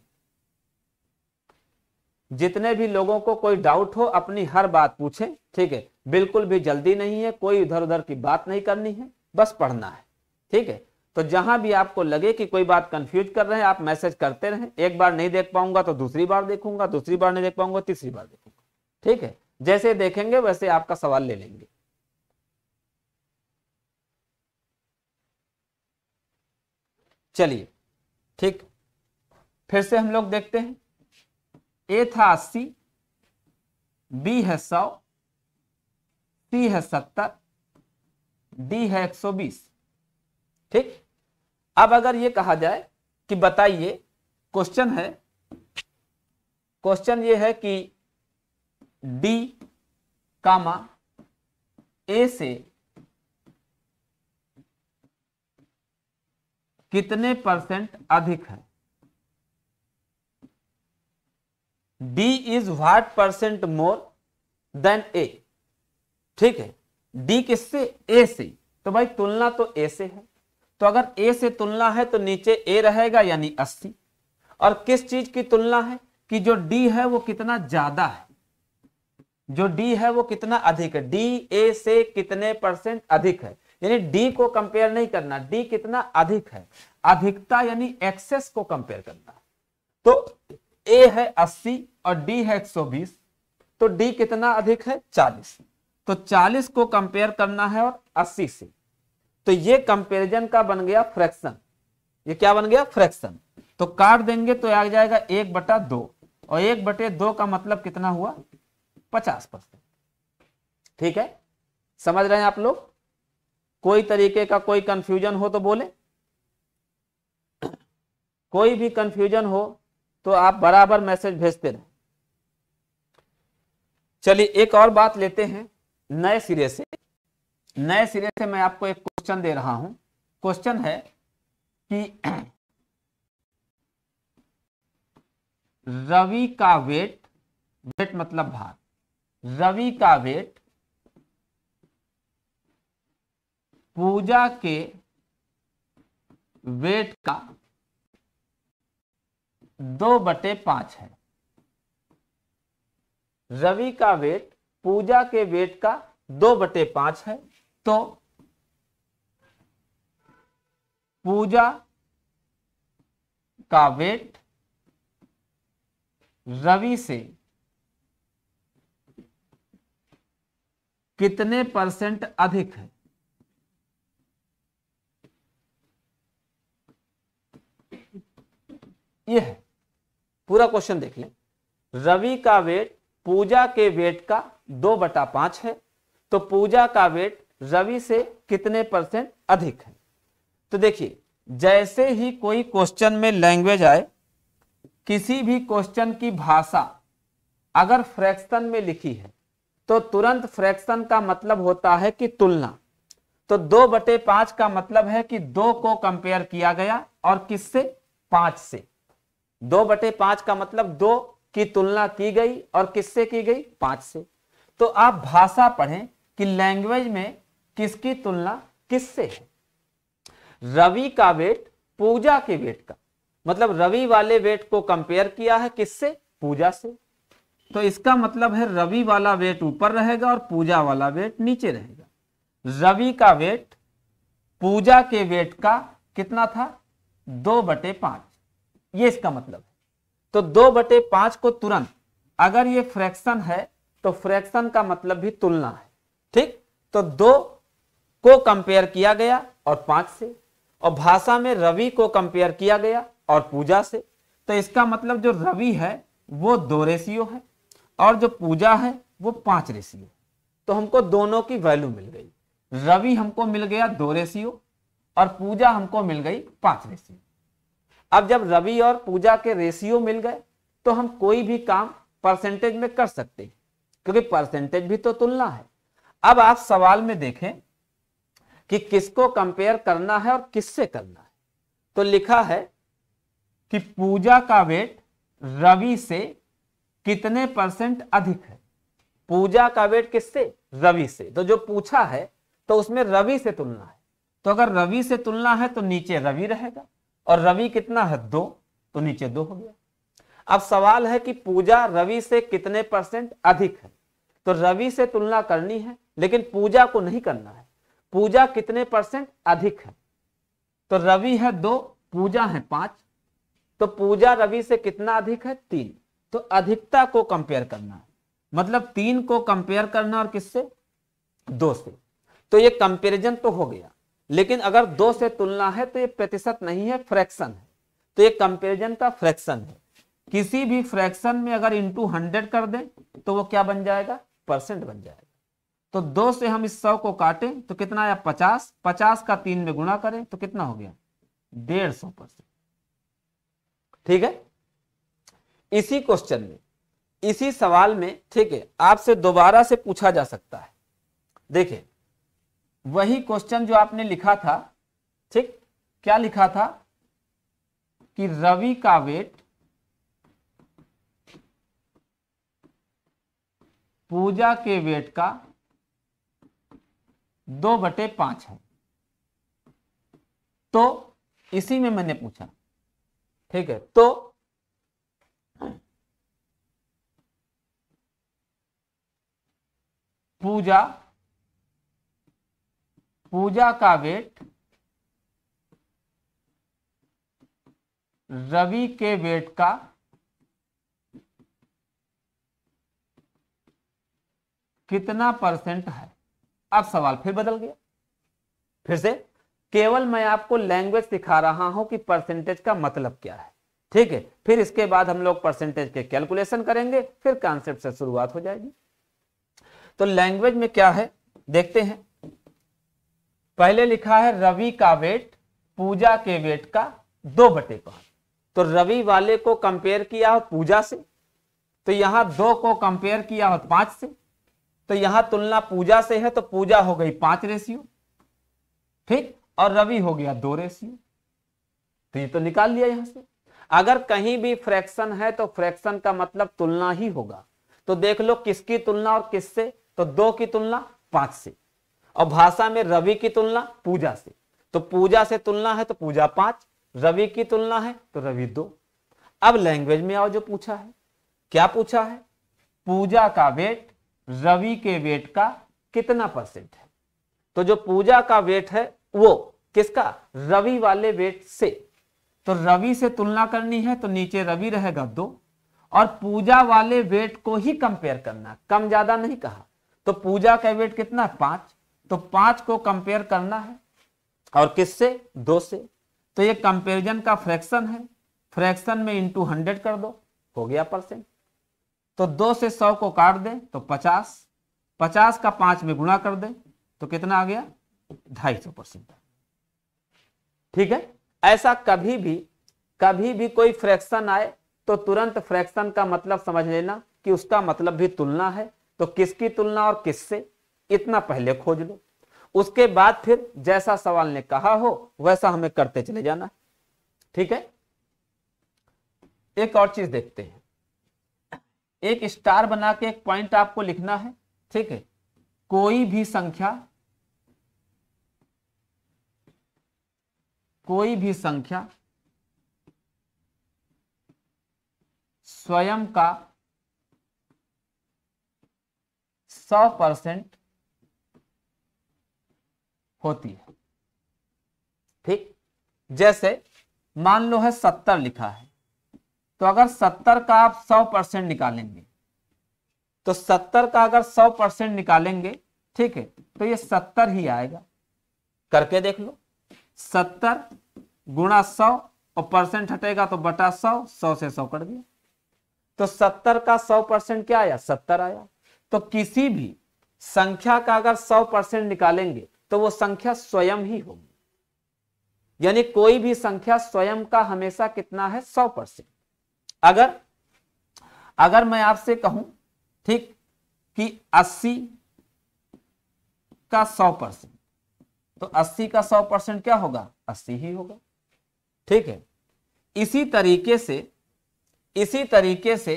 [SPEAKER 1] जितने भी लोगों को कोई डाउट हो अपनी हर बात पूछें ठीक है बिल्कुल भी जल्दी नहीं है कोई इधर उधर की बात नहीं करनी है बस पढ़ना है ठीक है तो जहां भी आपको लगे कि कोई बात कंफ्यूज कर रहे हैं आप मैसेज करते रहें एक बार नहीं देख पाऊंगा तो दूसरी बार देखूंगा दूसरी बार नहीं देख पाऊंगा तीसरी बार देखूंगा ठीक है जैसे देखेंगे वैसे आपका सवाल ले लेंगे चलिए ठीक फिर से हम लोग देखते हैं ए था अस्सी बी है सौ सी है सत्तर डी है एक सौ बीस ठीक अब अगर ये कहा जाए कि बताइए क्वेश्चन है क्वेश्चन ये है कि डी कामा ए से कितने परसेंट अधिक है D is what percent more than A ठीक है डी किससे ए से तो भाई तुलना तो ए से है तो अगर ए से तुलना है तो नीचे ए रहेगा यानी अस्सी और किस चीज की तुलना है कि जो डी है वो कितना ज्यादा है जो डी है वो कितना अधिक है डी ए से कितने परसेंट अधिक है यानी डी को कंपेयर नहीं करना डी कितना अधिक है अधिकता यानी एक्सेस को कंपेयर करना तो ए है 80 और डी है 120 तो डी कितना अधिक है 40 तो 40 को कंपेयर करना है और 80 से तो ये कंपेरिजन का बन गया फ्रैक्शन ये क्या बन गया फ्रैक्शन तो काट देंगे तो आ जाएगा एक बटा दो और एक बटे दो का मतलब कितना हुआ पचास परसेंट ठीक है समझ रहे हैं आप लोग कोई तरीके का कोई कंफ्यूजन हो तो बोले कोई भी कंफ्यूजन हो तो आप बराबर मैसेज भेजते रहे चलिए एक और बात लेते हैं नए सिरे से नए सिरे से मैं आपको एक क्वेश्चन दे रहा हूं क्वेश्चन है कि रवि का वेट वेट मतलब भार रवि का वेट पूजा के वेट का दो बटे पांच है रवि का वेट पूजा के वेट का दो बटे पांच है तो पूजा का वेट रवि से कितने परसेंट अधिक है ये है पूरा क्वेश्चन देख लें रवि का वेट पूजा के वेट का दो बटा पांच है तो पूजा का वेट रवि से कितने परसेंट अधिक है तो देखिए जैसे ही कोई क्वेश्चन में लैंग्वेज आए किसी भी क्वेश्चन की भाषा अगर फ्रैक्शन में लिखी है तो तुरंत फ्रैक्शन का मतलब होता है कि तुलना तो दो बटे पांच का मतलब है कि दो को कंपेयर किया गया और किससे पांच से दो बटे पांच का मतलब दो की तुलना की गई और किससे की गई पांच से तो आप भाषा पढ़ें कि लैंग्वेज में किसकी तुलना किससे है रवि का वेट पूजा के वेट का मतलब रवि वाले वेट को कंपेयर किया है किससे पूजा से तो इसका मतलब है रवि वाला वेट ऊपर रहेगा और पूजा वाला वेट नीचे रहेगा रवि का वेट पूजा के वेट का कितना था दो बटे पांच ये इसका मतलब है तो दो बटे पांच को तुरंत अगर ये फ्रैक्शन है तो फ्रैक्शन का मतलब भी तुलना है ठीक तो दो को कंपेयर किया गया और पांच से और भाषा में रवि को कंपेयर किया गया और पूजा से तो इसका मतलब जो रवि है वो दो रेशियो है और जो पूजा है वो पांच रेशियो तो हमको दोनों की वैल्यू मिल गई रवि हमको मिल गया दो रेशियो और पूजा हमको मिल गई पांच रेशियो अब जब रवि और पूजा के रेशियो मिल गए तो हम कोई भी काम परसेंटेज में कर सकते हैं क्योंकि परसेंटेज भी तो तुलना है अब आप सवाल में देखें कि किसको कंपेयर करना है और किससे करना है तो लिखा है कि पूजा का वेट रवि से कितने परसेंट अधिक है पूजा का वेट किससे रवि से तो जो पूछा है तो उसमें रवि से तुलना है तो अगर रवि से तुलना है तो नीचे रवि रहेगा और रवि कितना है दो तो नीचे दो हो गया अब सवाल है कि पूजा रवि से कितने परसेंट अधिक है तो रवि से तुलना करनी है लेकिन पूजा को नहीं करना है पूजा कितने परसेंट अधिक है तो रवि है दो पूजा है पांच तो पूजा रवि से कितना अधिक है तीन तो अधिकता को कंपेयर करना है मतलब तीन को कंपेयर करना और किससे दो से तो ये कंपेरिजन तो हो गया लेकिन अगर दो से तुलना है तो ये प्रतिशत नहीं है फ्रैक्शन है तो ये कंपेरिजन का फ्रैक्शन है किसी भी फ्रैक्शन में अगर इंटू हंड्रेड कर दें तो वो क्या बन जाएगा परसेंट बन जाएगा तो दो से हम इस सौ को काटें तो कितना आया पचास पचास का तीन में गुणा करें तो कितना हो गया डेढ़ सौ परसेंट ठीक है इसी क्वेश्चन में इसी सवाल में ठीक है आपसे दोबारा से पूछा जा सकता है देखिए वही क्वेश्चन जो आपने लिखा था ठीक क्या लिखा था कि रवि का वेट पूजा के वेट का दो बटे पांच है तो इसी में मैंने पूछा ठीक है तो पूजा पूजा का वेट रवि के वेट का कितना परसेंट है अब सवाल फिर बदल गया फिर से केवल मैं आपको लैंग्वेज सिखा रहा हूं कि परसेंटेज का मतलब क्या है ठीक है फिर इसके बाद हम लोग परसेंटेज के कैलकुलेशन करेंगे फिर कॉन्सेप्ट से शुरुआत हो जाएगी तो लैंग्वेज में क्या है देखते हैं पहले लिखा है रवि का वेट पूजा के वेट का दो बटे पांच तो रवि वाले को कंपेयर किया हो पूजा से तो यहां दो को कंपेयर किया हो पांच से तो यहां तुलना पूजा से है तो पूजा हो गई पांच रेशियो ठीक और रवि हो गया दो रेशियो तो ये तो निकाल लिया यहां से अगर कहीं भी फ्रैक्शन है तो फ्रैक्शन का मतलब तुलना ही होगा तो देख लो किसकी तुलना और किससे तो दो की तुलना पांच से और भाषा में रवि की तुलना पूजा से तो पूजा से तुलना है तो पूजा पांच रवि की तुलना है तो रवि दो अब लैंग्वेज में आओ जो पूछा है क्या पूछा है पूजा का वेट रवि के वेट का कितना परसेंट है तो जो पूजा का वेट है वो किसका रवि वाले वेट से तो रवि से तुलना करनी है तो नीचे रवि रहेगा दो और पूजा वाले वेट को ही कंपेयर करना कम ज्यादा नहीं कहा तो पूजा का वेट कितना पांच तो पांच को कंपेयर करना है और किससे दो से तो ये कंपेरिजन का फ्रैक्शन है फ्रैक्शन में इंटू हंड्रेड कर दो हो गया परसेंट तो दो से सौ को काट दें तो पचास पचास का पांच में गुणा कर दें तो कितना आ गया ढाई सौ परसेंट ठीक है ऐसा कभी भी कभी भी कोई फ्रैक्शन आए तो तुरंत फ्रैक्शन का मतलब समझ लेना कि उसका मतलब भी तुलना है तो किसकी तुलना और किससे इतना पहले खोज लो उसके बाद फिर जैसा सवाल ने कहा हो वैसा हमें करते चले जाना ठीक है एक और चीज देखते हैं एक स्टार बना के एक पॉइंट आपको लिखना है ठीक है कोई भी संख्या कोई भी संख्या स्वयं का सौ परसेंट होती है ठीक जैसे मान लो है सत्तर लिखा है तो अगर सत्तर का आप सौ परसेंट निकालेंगे तो सत्तर का अगर सौ परसेंट निकालेंगे ठीक है तो ये सत्तर ही आएगा करके देख लो सत्तर गुणा सौ और परसेंट हटेगा तो बटा सौ सौ से सौ कट गया तो सत्तर का सौ परसेंट क्या आया सत्तर आया तो किसी भी संख्या का अगर सौ परसेंट निकालेंगे तो वो संख्या स्वयं ही होगी यानी कोई भी संख्या स्वयं का हमेशा कितना है सौ परसेंट अगर अगर मैं आपसे कहूं ठीक कि अस्सी का सौ परसेंट तो अस्सी का सौ परसेंट क्या होगा अस्सी ही होगा ठीक है इसी तरीके से इसी तरीके से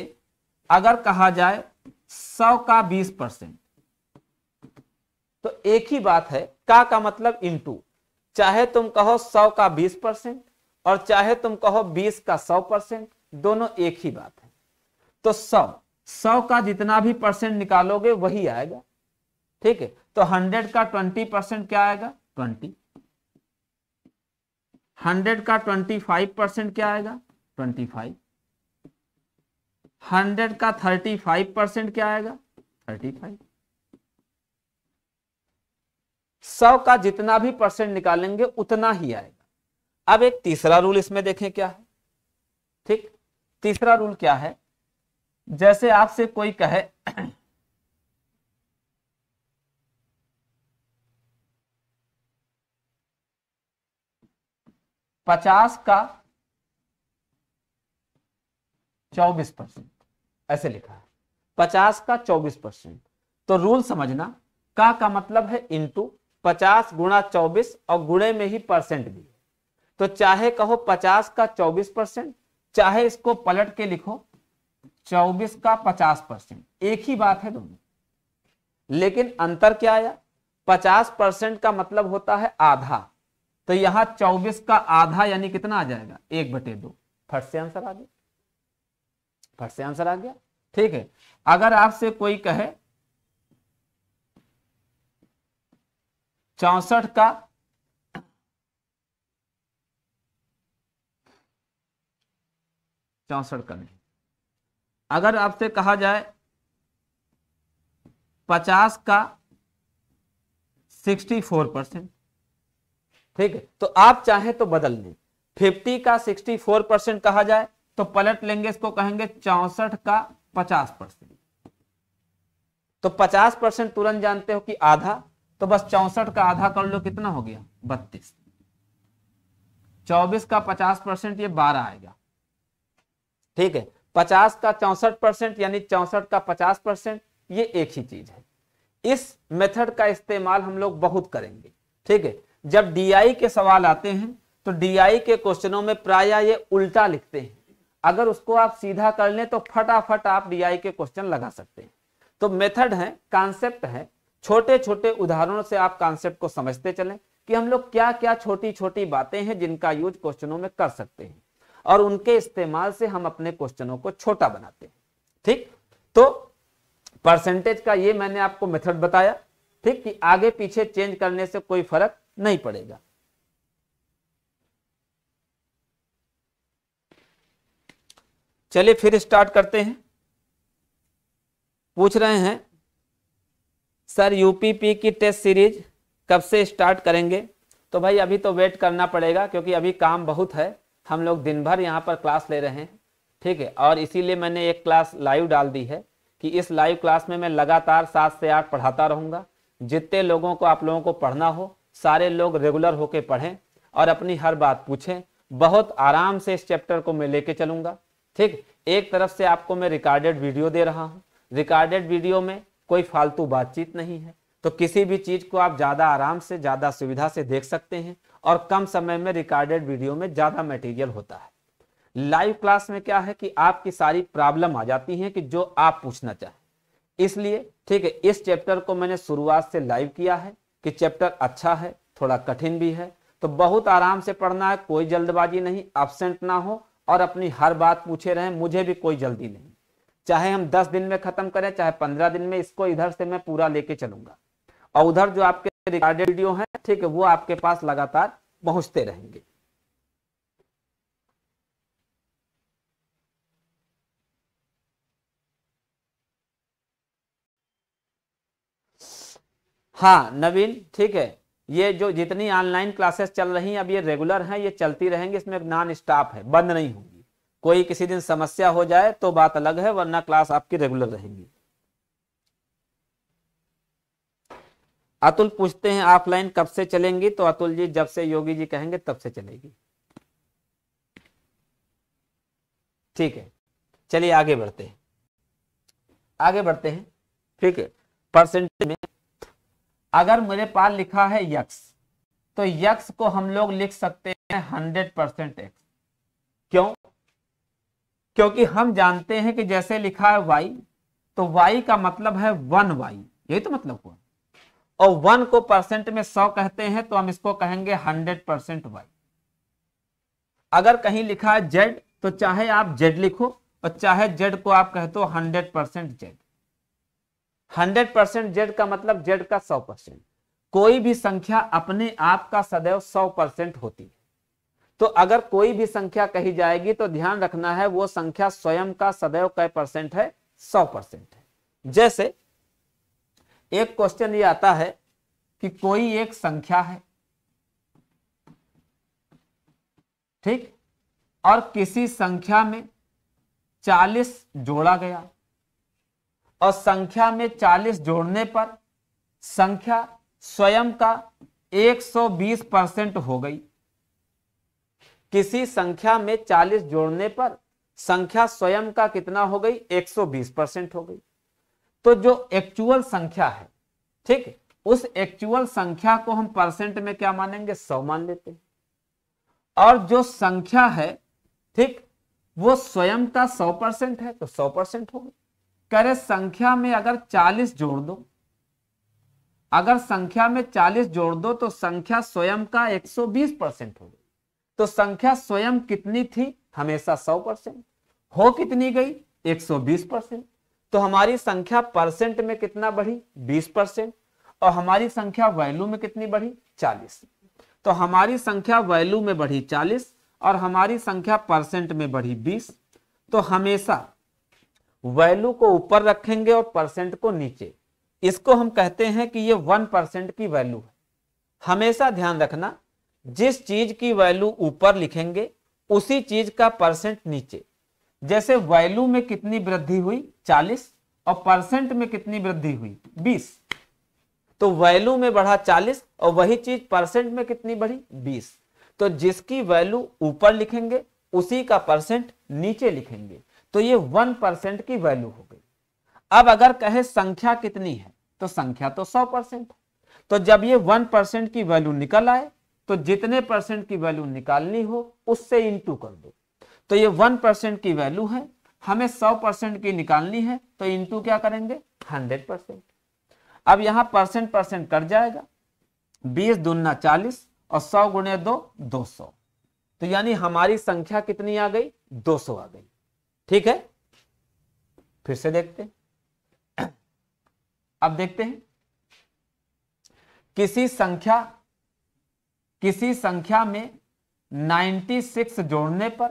[SPEAKER 1] अगर कहा जाए सौ का बीस परसेंट तो एक ही बात है का का मतलब इनटू चाहे तुम कहो सौ का बीस परसेंट और चाहे तुम कहो बीस का सौ परसेंट दोनों एक ही बात है तो सौ सौ का जितना भी परसेंट निकालोगे वही आएगा ठीक है तो हंड्रेड का ट्वेंटी परसेंट क्या आएगा ट्वेंटी हंड्रेड का ट्वेंटी फाइव परसेंट क्या आएगा ट्वेंटी फाइव हंड्रेड का थर्टी फाइव परसेंट क्या आएगा थर्टी फाइव सौ का जितना भी परसेंट निकालेंगे उतना ही आएगा अब एक तीसरा रूल इसमें देखें क्या है ठीक तीसरा रूल क्या है जैसे आपसे कोई कहे पचास का चौबीस परसेंट ऐसे लिखा है पचास का चौबीस परसेंट तो रूल समझना का का मतलब है इनटू पचास गुणा चौबीस और गुणे में ही परसेंट भी तो चाहे कहो पचास का चौबीस परसेंट चाहे इसको पलट के लिखो चौबीस का पचास परसेंट एक ही बात है दोनों लेकिन अंतर क्या आया पचास परसेंट का मतलब होता है आधा तो यहां चौबीस का आधा यानी कितना आ जाएगा एक बटे दो फट से आंसर आ गया फट से आंसर आ गया ठीक है अगर आपसे कोई कहे चौसठ का चौसठ का नहीं अगर आपसे कहा जाए पचास का सिक्सटी फोर परसेंट ठीक है तो आप चाहें तो बदल लें फिफ्टी का सिक्सटी फोर परसेंट कहा जाए तो पलट लेंगे इसको कहेंगे चौसठ का पचास परसेंट तो पचास परसेंट तुरंत जानते हो कि आधा तो बस चौसठ का आधा कर लो कितना हो गया बत्तीस चौबीस का पचास परसेंट ये बारह आएगा ठीक है पचास का चौसठ परसेंट यानी चौसठ का पचास परसेंट ये एक ही चीज है इस मेथड का इस्तेमाल हम लोग बहुत करेंगे ठीक है जब डीआई के सवाल आते हैं तो डीआई के क्वेश्चनों में प्राय ये उल्टा लिखते हैं अगर उसको आप सीधा कर लें तो फटाफट आप डीआई के क्वेश्चन लगा सकते हैं तो मेथड है कॉन्सेप्ट है छोटे छोटे उदाहरणों से आप कॉन्सेप्ट को समझते चलें कि हम लोग क्या क्या छोटी छोटी बातें हैं जिनका यूज क्वेश्चनों में कर सकते हैं और उनके इस्तेमाल से हम अपने क्वेश्चनों को छोटा बनाते हैं ठीक तो परसेंटेज का ये मैंने आपको मेथड बताया ठीक कि आगे पीछे चेंज करने से कोई फर्क नहीं पड़ेगा चलिए फिर स्टार्ट करते हैं पूछ रहे हैं सर यूपीपी की टेस्ट सीरीज कब से स्टार्ट करेंगे तो भाई अभी तो वेट करना पड़ेगा क्योंकि अभी काम बहुत है हम लोग दिन भर यहाँ पर क्लास ले रहे हैं ठीक है और इसीलिए मैंने एक क्लास लाइव डाल दी है कि इस लाइव क्लास में मैं लगातार सात से आठ पढ़ाता रहूँगा जितने लोगों को आप लोगों को पढ़ना हो सारे लोग रेगुलर होके पढ़ें और अपनी हर बात पूछें बहुत आराम से इस चैप्टर को मैं लेके चलूँगा ठीक एक तरफ से आपको मैं रिकॉर्डेड वीडियो दे रहा हूँ रिकॉर्डेड वीडियो में कोई फालतू बातचीत नहीं है तो किसी भी चीज को आप ज्यादा आराम से ज्यादा सुविधा से देख सकते हैं और कम समय में रिकॉर्डेड वीडियो में ज्यादा मटेरियल होता है लाइव क्लास में क्या है कि आपकी सारी प्रॉब्लम आ जाती है कि जो आप पूछना चाहें इसलिए ठीक है इस चैप्टर को मैंने शुरुआत से लाइव किया है कि चैप्टर अच्छा है थोड़ा कठिन भी है तो बहुत आराम से पढ़ना है कोई जल्दबाजी नहीं एबसेंट ना हो और अपनी हर बात पूछे रहें मुझे भी कोई जल्दी नहीं चाहे हम दस दिन में खत्म करें चाहे पंद्रह दिन में इसको इधर से मैं पूरा लेके चलूंगा और उधर जो आपके रिकॉर्डेड वीडियो है ठीक है वो आपके पास लगातार पहुंचते रहेंगे हाँ नवीन ठीक है ये जो जितनी ऑनलाइन क्लासेस चल रही हैं अब ये रेगुलर हैं ये चलती रहेंगी इसमें नॉन स्टॉप है बंद नहीं होंगी कोई किसी दिन समस्या हो जाए तो बात अलग है वरना क्लास आपकी रेगुलर रहेगी अतुल पूछते हैं ऑफलाइन कब से चलेंगी तो अतुल जी जब से योगी जी कहेंगे तब से चलेगी ठीक है चलिए आगे बढ़ते हैं आगे बढ़ते हैं ठीक है परसेंटेज में अगर मेरे पास लिखा है यक्स तो यक्स को हम लोग लिख सकते हैं हंड्रेड परसेंट एक्स क्यों क्योंकि हम जानते हैं कि जैसे लिखा है वाई तो वाई का मतलब है वन वाई यही तो मतलब हुआ और वन को परसेंट में सौ कहते हैं तो हम इसको कहेंगे हंड्रेड परसेंट वाई अगर कहीं लिखा है जेड तो चाहे आप जेड लिखो और चाहे जेड को आप कहते हो hundred percent Z hundred percent Z का मतलब जेड का सौ परसेंट कोई भी संख्या अपने आप का सदैव सौ परसेंट होती है तो अगर कोई भी संख्या कही जाएगी तो ध्यान रखना है वो संख्या स्वयं का सदैव कै परसेंट है सौ परसेंट है जैसे एक क्वेश्चन ये आता है कि कोई एक संख्या है ठीक और किसी संख्या में 40 जोड़ा गया और संख्या में 40 जोड़ने पर संख्या स्वयं का 120 परसेंट हो गई किसी संख्या में 40 जोड़ने पर संख्या स्वयं का कितना हो गई 120 परसेंट हो गई तो जो एक्चुअल संख्या है ठीक उस एक्चुअल संख्या को हम परसेंट में क्या मानेंगे सौ मान लेते हैं और जो संख्या है ठीक वो स्वयं का सौ परसेंट है तो सौ परसेंट हो गई करे संख्या में अगर चालीस जोड़ दो अगर संख्या में चालीस जोड़ दो तो संख्या स्वयं का एक सौ बीस परसेंट गई तो संख्या स्वयं कितनी थी हमेशा सौ परसेंट हो कितनी गई 120 परसेंट तो हमारी संख्या परसेंट में कितना बढ़ी 20 परसेंट और हमारी संख्या वैल्यू में कितनी बढ़ी 40 तो हमारी संख्या वैल्यू में बढ़ी 40 और हमारी संख्या परसेंट में बढ़ी 20 तो हमेशा वैल्यू को ऊपर रखेंगे और परसेंट को नीचे इसको हम कहते हैं कि ये वन परसेंट की वैल्यू है हमेशा ध्यान रखना जिस चीज की वैल्यू ऊपर लिखेंगे उसी चीज का परसेंट नीचे जैसे वैल्यू में कितनी वृद्धि हुई चालीस और परसेंट में कितनी वृद्धि हुई बीस तो वैल्यू में बढ़ा चालीस और वही चीज परसेंट में कितनी बढ़ी बीस तो जिसकी वैल्यू ऊपर लिखेंगे उसी का परसेंट नीचे लिखेंगे तो ये वन परसेंट की वैल्यू हो गई अब अगर कहे संख्या कितनी है तो संख्या तो सौ परसेंट तो जब ये वन परसेंट की वैल्यू निकल आए तो जितने परसेंट की वैल्यू निकालनी हो उससे इनटू कर दो तो ये वन परसेंट की वैल्यू है हमें सौ परसेंट की निकालनी है तो इनटू क्या करेंगे हंड्रेड परसेंट अब यहां परसेंट परसेंट कट जाएगा बीस दुना चालीस और सौ गुणे दो दो सौ तो यानी हमारी संख्या कितनी आ गई दो सौ आ गई ठीक है फिर से देखते हैं अब देखते हैं किसी संख्या किसी संख्या में 96 जोड़ने पर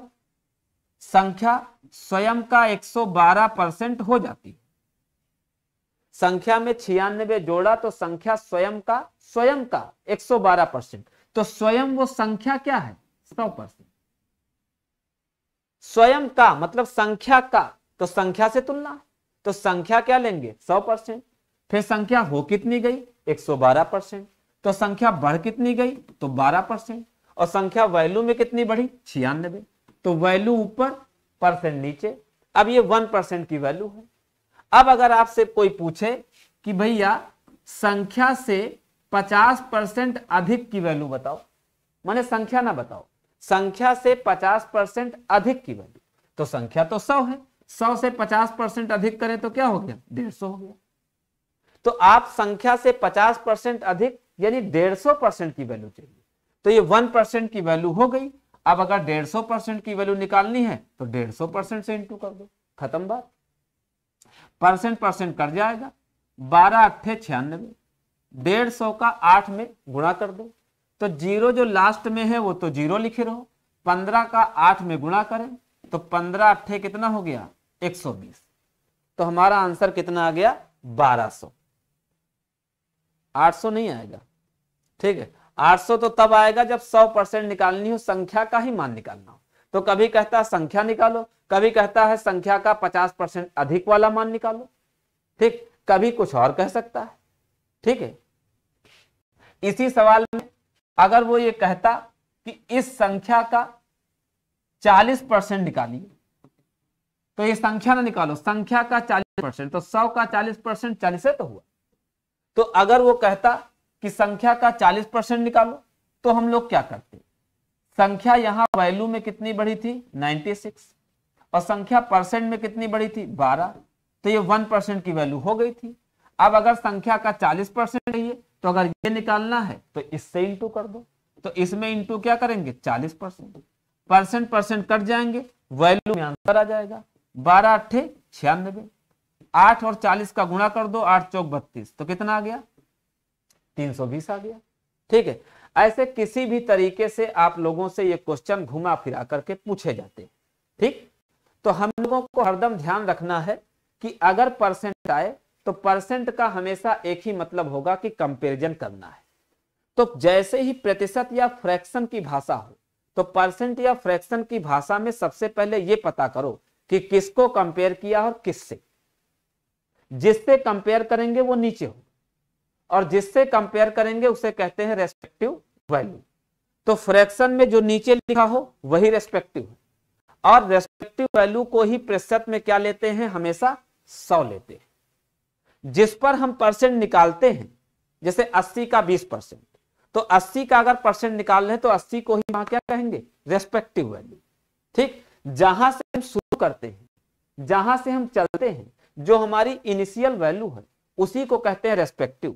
[SPEAKER 1] संख्या स्वयं का 112 परसेंट हो जाती है संख्या में छियानबे जोड़ा तो संख्या स्वयं का स्वयं का 112 परसेंट तो स्वयं वो संख्या क्या है 100 परसेंट स्वयं का मतलब संख्या का तो संख्या से तुलना तो संख्या क्या लेंगे 100 परसेंट फिर संख्या हो कितनी गई 112 परसेंट तो संख्या बढ़ कितनी गई तो 12 परसेंट और संख्या वैल्यू में कितनी बढ़ी छियानबे तो वैल्यू ऊपर परसेंट नीचे अब ये वन परसेंट की वैल्यू है अब अगर आपसे कोई पूछे कि भैया संख्या से पचास परसेंट अधिक की वैल्यू बताओ माने संख्या ना बताओ संख्या से पचास परसेंट अधिक की वैल्यू तो संख्या तो सौ है सौ से पचास परसेंट अधिक करें तो क्या हो गया डेढ़ सौ हो गया तो आप संख्या से पचास परसेंट अधिक यानी डेढ़ सौ परसेंट की वैल्यू चाहिए तो ये वन परसेंट की वैल्यू हो गई अब अगर डेढ़ सौ परसेंट की वैल्यू निकालनी है तो डेढ़ सौ परसेंट से इंटू कर दो खत्म बात परसेंट परसेंट कर जाएगा बारह अट्ठे छियानवे डेढ़ सौ का आठ में गुणा कर दो तो जीरो जो लास्ट में है वो तो जीरो लिखे रहो पंद्रह का आठ में गुणा करें तो पंद्रह अट्ठे कितना हो गया एक सौ बीस तो हमारा आंसर कितना आ गया बारह सौ आठ सौ नहीं आएगा ठीक है 800 तो तब आएगा जब 100 परसेंट निकालनी हो संख्या का ही मान निकालना हो तो कभी कहता है संख्या निकालो कभी कहता है संख्या का 50 परसेंट अधिक वाला मान निकालो ठीक कभी कुछ और कह सकता है ठीक है इसी सवाल में अगर वो ये कहता कि इस संख्या का 40 परसेंट निकालिए तो ये संख्या ना निकालो संख्या का 40 परसेंट तो 100 का 40 परसेंट चालीस तो हुआ तो अगर वो कहता कि संख्या का 40 परसेंट निकालो तो हम लोग क्या करते संख्या यहाँ वैल्यू में कितनी बढ़ी थी 96 और संख्या परसेंट में कितनी बढ़ी थी 12 तो ये 1 परसेंट की वैल्यू हो गई थी अब अगर संख्या का 40 परसेंट है तो अगर ये निकालना है तो इससे इंटू कर दो तो इसमें इंटू क्या करेंगे चालीस परसेंट परसेंट परसेंट कट जाएंगे वैल्यू में आंसर आ जाएगा बारह अट्ठे छियानबे आठ और चालीस का गुणा कर दो आठ चौक बत्तीस तो कितना आ गया 320 आ गया ठीक है ऐसे किसी भी तरीके से आप लोगों से ये क्वेश्चन घुमा फिरा करके पूछे जाते हैं ठीक तो हम लोगों को हरदम ध्यान रखना है कि अगर परसेंट आए तो परसेंट का हमेशा एक ही मतलब होगा कि कंपेरिजन करना है तो जैसे ही प्रतिशत या फ्रैक्शन की भाषा हो तो परसेंट या फ्रैक्शन की भाषा में सबसे पहले यह पता करो कि किसको कंपेयर किया और किससे जिससे कंपेयर करेंगे वो नीचे होगा और जिससे कंपेयर करेंगे उसे कहते हैं रेस्पेक्टिव वैल्यू तो फ्रैक्शन में जो नीचे लिखा हो वही रेस्पेक्टिव है और रेस्पेक्टिव वैल्यू को ही प्रतिशत में क्या लेते हैं हमेशा सौ लेते हैं जिस पर हम परसेंट निकालते हैं जैसे अस्सी का बीस परसेंट तो अस्सी का अगर परसेंट निकाल रहे हैं तो अस्सी को ही वहां क्या कहेंगे रेस्पेक्टिव वैल्यू ठीक जहां से हम शुरू करते हैं जहां से हम चलते हैं जो हमारी इनिशियल वैल्यू है उसी को कहते हैं रेस्पेक्टिव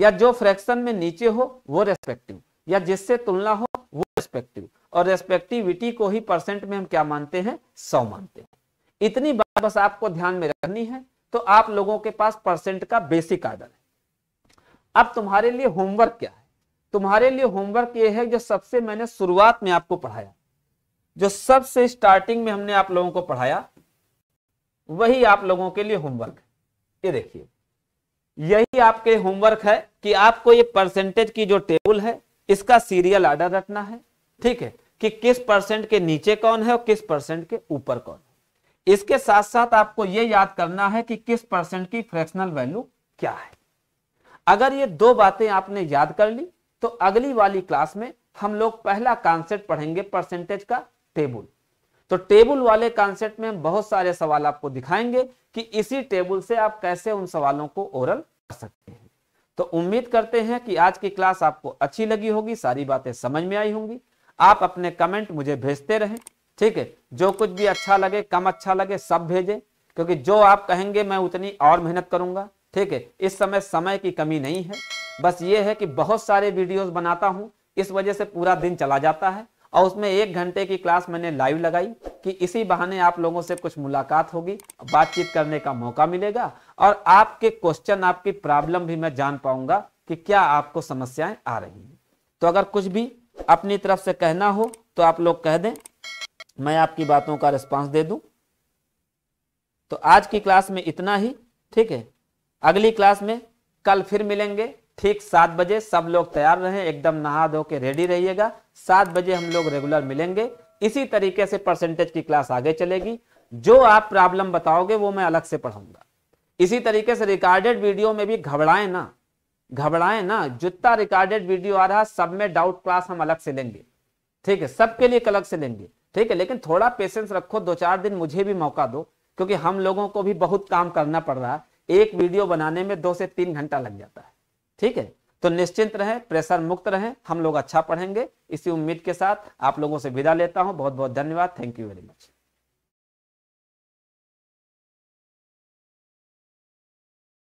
[SPEAKER 1] या जो फ्रैक्शन में नीचे हो वो रेस्पेक्टिव या जिससे तुलना हो वो रेस्पेक्टिव और रेस्पेक्टिविटी को ही परसेंट में हम क्या मानते हैं सौ मानते हैं इतनी बात बस आपको ध्यान में रखनी है तो आप लोगों के पास परसेंट का बेसिक आर्डर है अब तुम्हारे लिए होमवर्क क्या है तुम्हारे लिए होमवर्क ये है जो सबसे मैंने शुरुआत में आपको पढ़ाया जो सबसे स्टार्टिंग में हमने आप लोगों को पढ़ाया वही आप लोगों के लिए होमवर्क ये देखिए यही आपके होमवर्क है कि आपको ये परसेंटेज की जो टेबल है इसका सीरियल आर्डर रखना है ठीक है कि किस परसेंट के नीचे कौन है और किस परसेंट के ऊपर कौन है इसके साथ साथ आपको ये याद करना है कि किस परसेंट की फ्रैक्शनल वैल्यू क्या है अगर ये दो बातें आपने याद कर ली तो अगली वाली क्लास में हम लोग पहला कॉन्सेप्ट पढ़ेंगे परसेंटेज का टेबल तो टेबल वाले कॉन्सेप्ट में बहुत सारे सवाल आपको दिखाएंगे कि इसी टेबल से आप कैसे उन सवालों को ओरल कर सकते हैं तो उम्मीद करते हैं कि आज की क्लास आपको अच्छी लगी होगी सारी बातें समझ में आई होंगी आप अपने कमेंट मुझे भेजते रहें ठीक है जो कुछ भी अच्छा लगे कम अच्छा लगे सब भेजें क्योंकि जो आप कहेंगे मैं उतनी और मेहनत करूंगा ठीक है इस समय समय की कमी नहीं है बस ये है कि बहुत सारे वीडियोस बनाता हूं इस वजह से पूरा दिन चला जाता है और उसमें एक घंटे की क्लास मैंने लाइव लगाई कि इसी बहाने आप लोगों से कुछ मुलाकात होगी बातचीत करने का मौका मिलेगा और आपके क्वेश्चन आपकी प्रॉब्लम भी मैं जान पाऊंगा कि क्या आपको समस्याएं आ रही हैं तो अगर कुछ भी अपनी तरफ से कहना हो तो आप लोग कह दें मैं आपकी बातों का रिस्पॉन्स दे दूं तो आज की क्लास में इतना ही ठीक है अगली क्लास में कल फिर मिलेंगे ठीक सात बजे सब लोग तैयार रहें एकदम नहा धो के रेडी रहिएगा सात बजे हम लोग रेगुलर मिलेंगे इसी तरीके से परसेंटेज की क्लास आगे चलेगी जो आप प्रॉब्लम बताओगे वो मैं अलग से पढ़ाऊंगा इसी तरीके से रिकॉर्डेड वीडियो में भी घबराएं ना घबराएं ना जितना रिकॉर्डेड वीडियो आ रहा सब में डाउट क्लास हम अलग से लेंगे ठीक है सबके लिए अलग से लेंगे ठीक है लेकिन थोड़ा पेशेंस रखो दो चार दिन मुझे भी मौका दो क्योंकि हम लोगों को भी बहुत काम करना पड़ रहा है एक वीडियो बनाने में दो से तीन घंटा लग जाता है ठीक है तो निश्चिंत रहें प्रेशर मुक्त रहें हम लोग अच्छा पढ़ेंगे इसी उम्मीद के साथ आप लोगों से विदा लेता हूं बहुत बहुत धन्यवाद थैंक यू वेरी मच